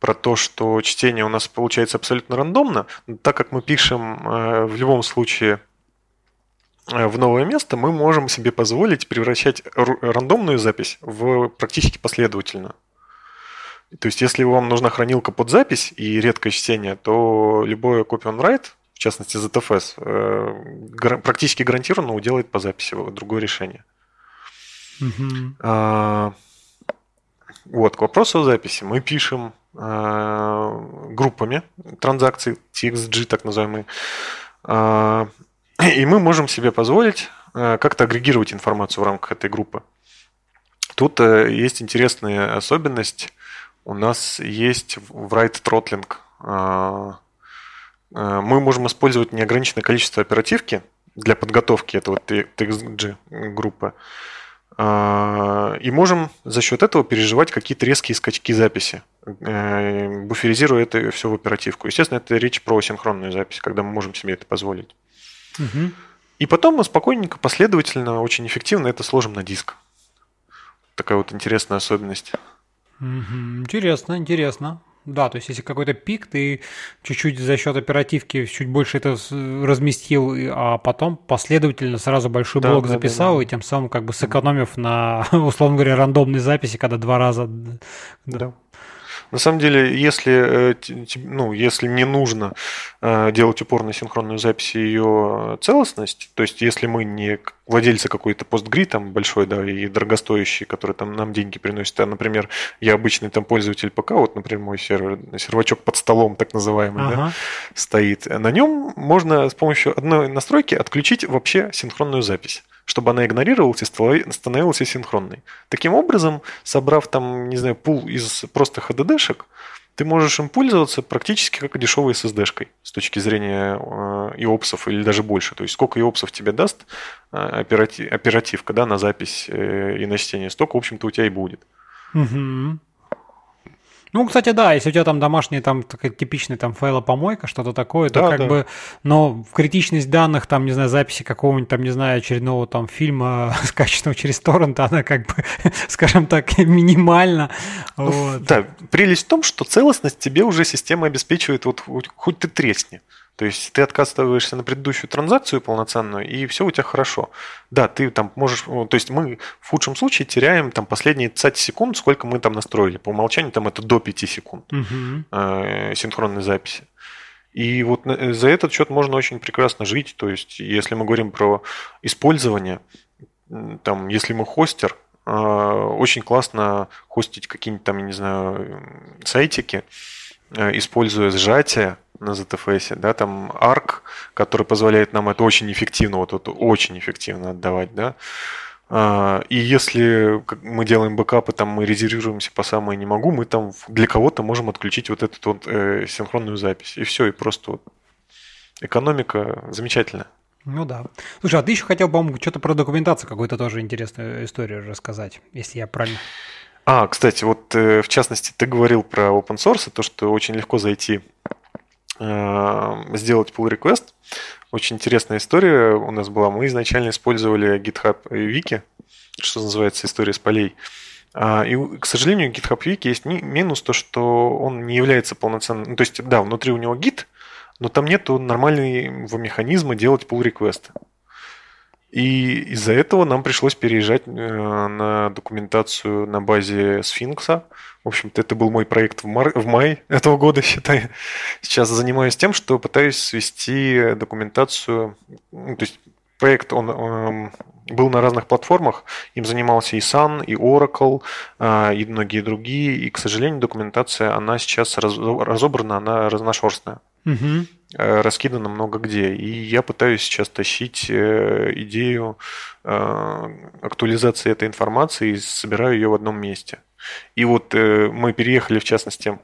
про то, что чтение у нас получается абсолютно рандомно, так как мы пишем в любом случае Э, в новое место, мы можем себе позволить превращать рандомную запись в практически последовательно. То есть, если вам нужна хранилка под запись и редкое чтение, то любое copy on write, в частности ZFS, э, практически гарантированно уделает по записи другое решение. А, вот, к вопросу о записи. Мы пишем э, группами транзакций, TXG так называемые, а, и мы можем себе позволить э, как-то агрегировать информацию в рамках этой группы. Тут э, есть интересная особенность. У нас есть в write throttling. Э, мы можем использовать неограниченное количество оперативки для подготовки этого TXG группы. И можем за счет этого переживать какие-то резкие скачки записи, буферизируя это все в оперативку. Естественно, это речь про синхронную запись, когда мы можем себе это позволить. Угу. И потом мы спокойненько, последовательно, очень эффективно это сложим на диск. Такая вот интересная особенность. Угу. Интересно, интересно. Да, то есть если какой-то пик, ты чуть-чуть за счет оперативки чуть больше это разместил, а потом последовательно сразу большой блок да, записал, да, да. и тем самым как бы сэкономив на, <laughs> условно говоря, рандомной записи, когда два раза... Да. да. На самом деле, если, э, ну, если не нужно э, делать упор на синхронную запись и ее целостность, то есть если мы не владельцы какой-то постгри там большой, да, и дорогостоящий, который там нам деньги приносит, а, например, я обычный там пользователь ПК, вот, например, мой сервер, сервачок под столом, так называемый, ага. да, стоит, на нем можно с помощью одной настройки отключить вообще синхронную запись чтобы она игнорировалась и становилась синхронной. Таким образом, собрав там, не знаю, пул из просто HDD-шек, ты можешь им пользоваться практически как дешевой SSD-шкой с точки зрения EOPS э, или даже больше. То есть сколько EOPS тебе даст э, оперативка да, на запись э, и на чтение, столько, в общем-то, у тебя и будет. Угу. Ну, кстати, да, если у тебя там домашняя, там такая типичная там файлопомойка, что-то такое, да, то как да. бы, но критичность данных, там, не знаю, записи какого-нибудь, там, не знаю, очередного там фильма, <laughs> скачанного через торрент, она как бы, <laughs> скажем так, минимальна. Ну, вот. Да, прелесть в том, что целостность тебе уже система обеспечивает, вот хоть ты тресни. То есть ты отказываешься на предыдущую транзакцию полноценную, и все у тебя хорошо. Да, ты там можешь... То есть мы в худшем случае теряем там последние 20 секунд, сколько мы там настроили. По умолчанию там это до 5 секунд э, синхронной записи. И вот э, за этот счет можно очень прекрасно жить. То есть если мы говорим про использование, там, если мы хостер, э, очень классно хостить какие-нибудь там, я не знаю, сайтики, Э, используя сжатие на ZFS, да, там арк, который позволяет нам это очень эффективно, вот это очень эффективно отдавать, да, а, и если мы делаем бэкапы, там мы резервируемся по самое не могу, мы там для кого-то можем отключить вот эту вот э, синхронную запись. И все, и просто вот экономика замечательно. Ну да. Слушай, а ты еще хотел, по-моему, что-то про документацию какую-то тоже интересную историю рассказать, если я правильно а, кстати, вот э, в частности ты говорил про open source, то, что очень легко зайти, э, сделать pull request. Очень интересная история у нас была. Мы изначально использовали GitHub Wiki, что называется история с полей. А, и, к сожалению, GitHub Wiki есть минус то, что он не является полноценным. Ну, то есть, да, внутри у него Git, но там нету нормального механизма делать pull request. И из-за этого нам пришлось переезжать э, на документацию на базе Сфинкса. В общем-то, это был мой проект в, мар... в мае <laughs> этого года, считай. Сейчас занимаюсь тем, что пытаюсь свести документацию. Ну, то есть проект, он эм, был на разных платформах. Им занимался и Sun, и Oracle, э, и многие другие. И, к сожалению, документация, она сейчас разобрана, она разношерстная. Угу. Э, раскидано много где. И я пытаюсь сейчас тащить э, идею э, актуализации этой информации и собираю ее в одном месте. И вот мы переехали, в частности,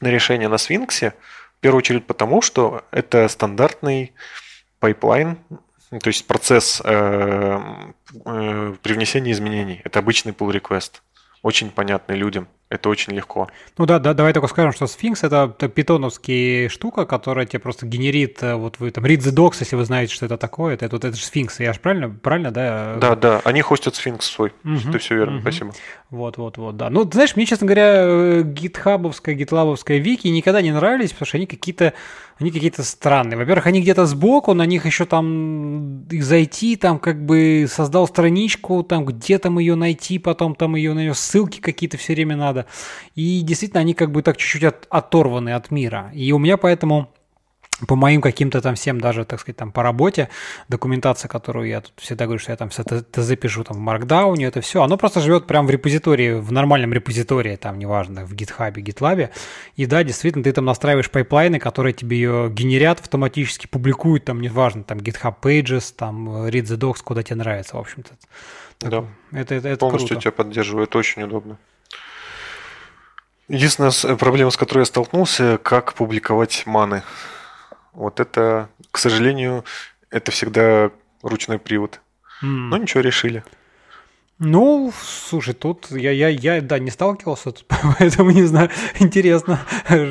на решение на Свинксе, в первую очередь потому, что это стандартный пайплайн, то есть процесс привнесения изменений. Это обычный pull request, очень понятный людям. Это очень легко. Ну да, да, давай только скажем, что Sphinx это, это питоновский штука, которая тебе просто генерит, э, вот вы там, read the docs, если вы знаете, что это такое, это, это, это же Sphinx, я же правильно, правильно, да? Да, да, они хостят Sphinx свой, угу, ты все верно, угу. спасибо. Вот, вот, вот, да. Ну, знаешь, мне, честно говоря, э, гитхабовская, гитлабовская вики никогда не нравились, потому что они какие-то они какие-то странные. Во-первых, они где-то сбоку, на них еще там зайти, там как бы создал страничку, там где там ее найти, потом там ее на ее ссылки какие-то все время надо надо. И действительно, они как бы так чуть-чуть от, оторваны от мира. И у меня поэтому по моим каким-то там всем даже, так сказать, там по работе, документация, которую я тут всегда говорю, что я там все это запишу там в Markdown, это все, оно просто живет прямо в репозитории, в нормальном репозитории, там, неважно, в GitHub, GitLab. И да, действительно, ты там настраиваешь пайплайны, которые тебе ее генерят автоматически, публикуют там, неважно, там GitHub Pages, там Read the Docs, куда тебе нравится, в общем-то. Да. Это, это, это Полностью круто. тебя поддерживает, очень удобно. Единственная э, проблема, с которой я столкнулся, как публиковать маны. Вот это, к сожалению, это всегда ручной привод. Mm. Но ничего, решили. Ну, слушай, тут я, я, я да, не сталкивался, <laughs> поэтому не знаю, интересно.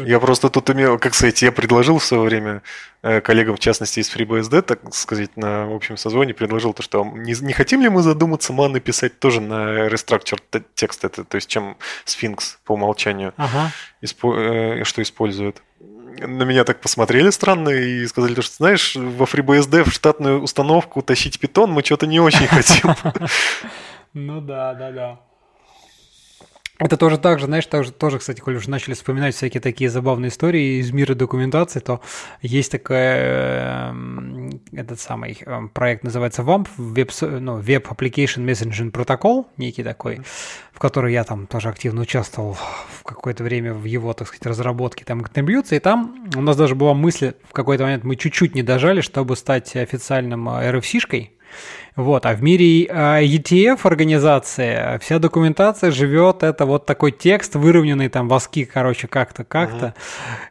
Я просто тут имел, как сказать, я предложил в свое время э, коллегам, в частности, из FreeBSD, так сказать, на общем созвоне, предложил то, что не, не хотим ли мы задуматься маны писать тоже на Restructured текст, это, то есть чем Sphinx по умолчанию, ага. испо, э, что использует на меня так посмотрели странно и сказали, что, знаешь, во FreeBSD в штатную установку тащить питон мы что-то не очень <laughs> хотим. Ну да, да, да. Это тоже так же, знаешь, тоже, тоже, кстати, коль уже начали вспоминать всякие такие забавные истории из мира документации, то есть такая, эм, этот самый эм, проект называется VAMP, Web, ну, Web Application Messaging Protocol, некий такой, в который я там тоже активно участвовал в какое-то время в его, так сказать, разработке, там как и там у нас даже была мысль, в какой-то момент мы чуть-чуть не дожали, чтобы стать официальным RFC-шкой, э, вот, а в мире а, ETF организации вся документация живет, это вот такой текст, выровненный там воски, короче, как-то, как-то. Ага.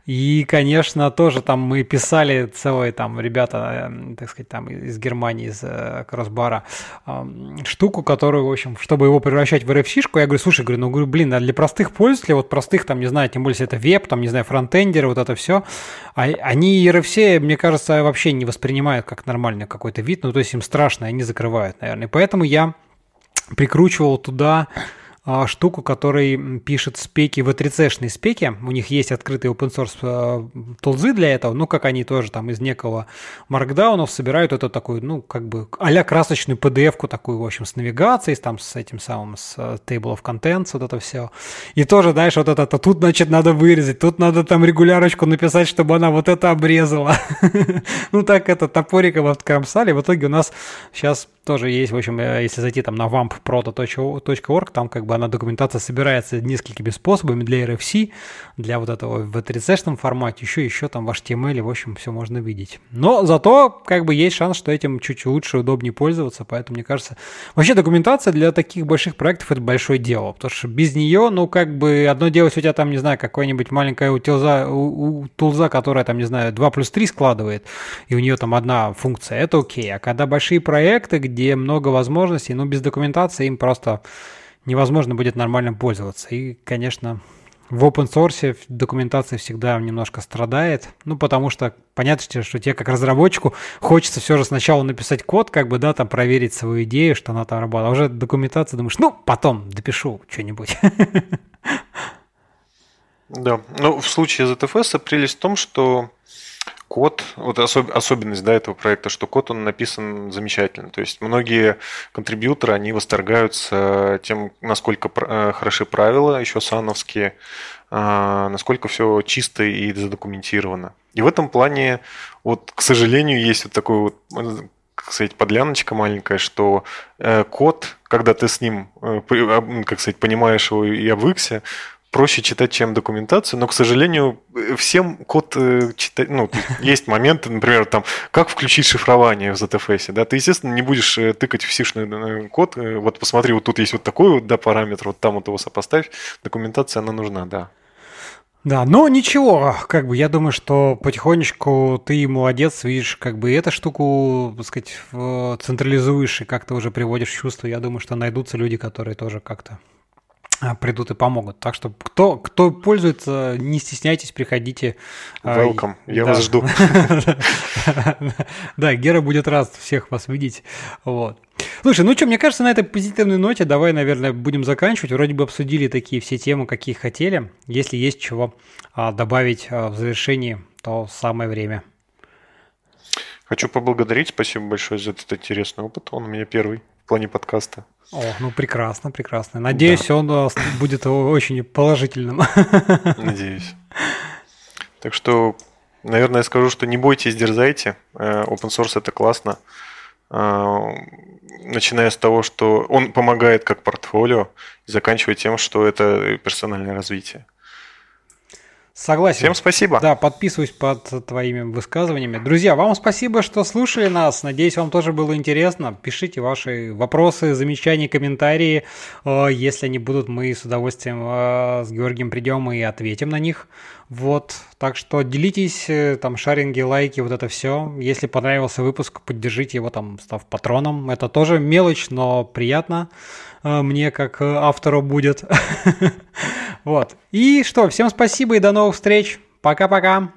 И, конечно, тоже там мы писали целые там ребята, эм, так сказать, там из Германии, из э, Кроссбара, эм, штуку, которую, в общем, чтобы его превращать в RFC-шку, я говорю, слушай, говорю, ну, говорю, блин, а для простых пользователей, вот простых там, не знаю, тем более, если это веб, там, не знаю, фронтендеры, вот это все, а, они RFC, мне кажется, вообще не воспринимают как нормальный какой-то вид, ну, то есть им страшно, они за закрывают, наверное. И поэтому я прикручивал туда а, штуку, который пишет спеки в 3 спеки. У них есть открытые open source а, тулзы для этого, ну, как они тоже там из некого маркдаунов собирают это такую, ну, как бы а красочную PDF-ку такую, в общем, с навигацией, там с этим самым, с э, Table of Contents, вот это все. И тоже, знаешь, вот это, то тут, значит, надо вырезать, тут надо там регулярочку написать, чтобы она вот это обрезала. <laughs> Ну, так это топориком откромсали. В итоге у нас сейчас тоже есть, в общем, э, если зайти там на vampproto.org, там как бы она документация собирается несколькими способами для RFC, для вот этого в 3 формате, еще, еще там в HTML, эм в общем, все можно видеть. Но зато как бы есть шанс, что этим чуть лучше, удобнее пользоваться, поэтому, мне кажется, вообще документация для таких больших проектов это большое дело, потому что без нее, ну, как бы одно дело, если у тебя там, не знаю, какое нибудь маленькое утилза, у, у, тулза, которая там, не знаю, 2 плюс 3 складывает, и у нее там одна функция, это окей, а когда большие проекты, где где много возможностей, но без документации им просто невозможно будет нормально пользоваться. И, конечно, в open source документация всегда немножко страдает, ну, потому что понятно, что тебе как разработчику хочется все же сначала написать код, как бы, да, там проверить свою идею, что она там работала. А уже документация думаешь, ну, потом допишу что-нибудь. <laughs> Да, ну в случае ZFS прелесть в том, что код, вот особ, особенность да, этого проекта, что код он написан замечательно. То есть многие контрибьюторы, они восторгаются тем, насколько э, хороши правила, еще сановские, э, насколько все чисто и задокументировано. И в этом плане, вот, к сожалению, есть вот такой вот э, как сказать, подляночка маленькая, что код, когда ты с ним, как сказать, понимаешь его и обвыкся, проще читать, чем документацию, но, к сожалению, всем код э, читать... Ну, есть моменты, например, там, как включить шифрование в ZFS, да, ты, естественно, не будешь э, тыкать в сишный э, код, вот посмотри, вот тут есть вот такой вот, да, параметр, вот там вот его сопоставь, документация, она нужна, да. Да, но ничего, как бы я думаю, что потихонечку ты молодец, видишь, как бы эту штуку, так сказать, централизуешь и как-то уже приводишь чувство. Я думаю, что найдутся люди, которые тоже как-то а, придут и помогут. Так что кто, кто пользуется, не стесняйтесь, приходите. А, Welcome, я да. вас жду. <laughs> Да, Гера будет рад всех вас видеть. Вот. Слушай, ну что, мне кажется, на этой позитивной ноте давай, наверное, будем заканчивать. Вроде бы обсудили такие все темы, какие хотели. Если есть чего а, добавить в завершении, то самое время. Хочу поблагодарить, спасибо большое за этот интересный опыт. Он у меня первый в плане подкаста. О, ну прекрасно, прекрасно. Надеюсь, да. он э, будет очень положительным. <laughs> Надеюсь. Так что, наверное, я скажу, что не бойтесь, дерзайте. Э, open source это классно. Э, начиная с того, что он помогает как портфолио, и заканчивая тем, что это персональное развитие. Согласен. Всем спасибо. Да, подписываюсь под твоими высказываниями. Друзья, вам спасибо, что слушали нас. Надеюсь, вам тоже было интересно. Пишите ваши вопросы, замечания, комментарии. Э, если они будут, мы с удовольствием э, с Георгием придем и ответим на них. Вот. Так что делитесь, э, там шаринги, лайки, вот это все. Если понравился выпуск, поддержите его там, став патроном. Это тоже мелочь, но приятно. Э, мне как э, автору будет. <laughs> Вот. И что, всем спасибо и до новых встреч. Пока-пока.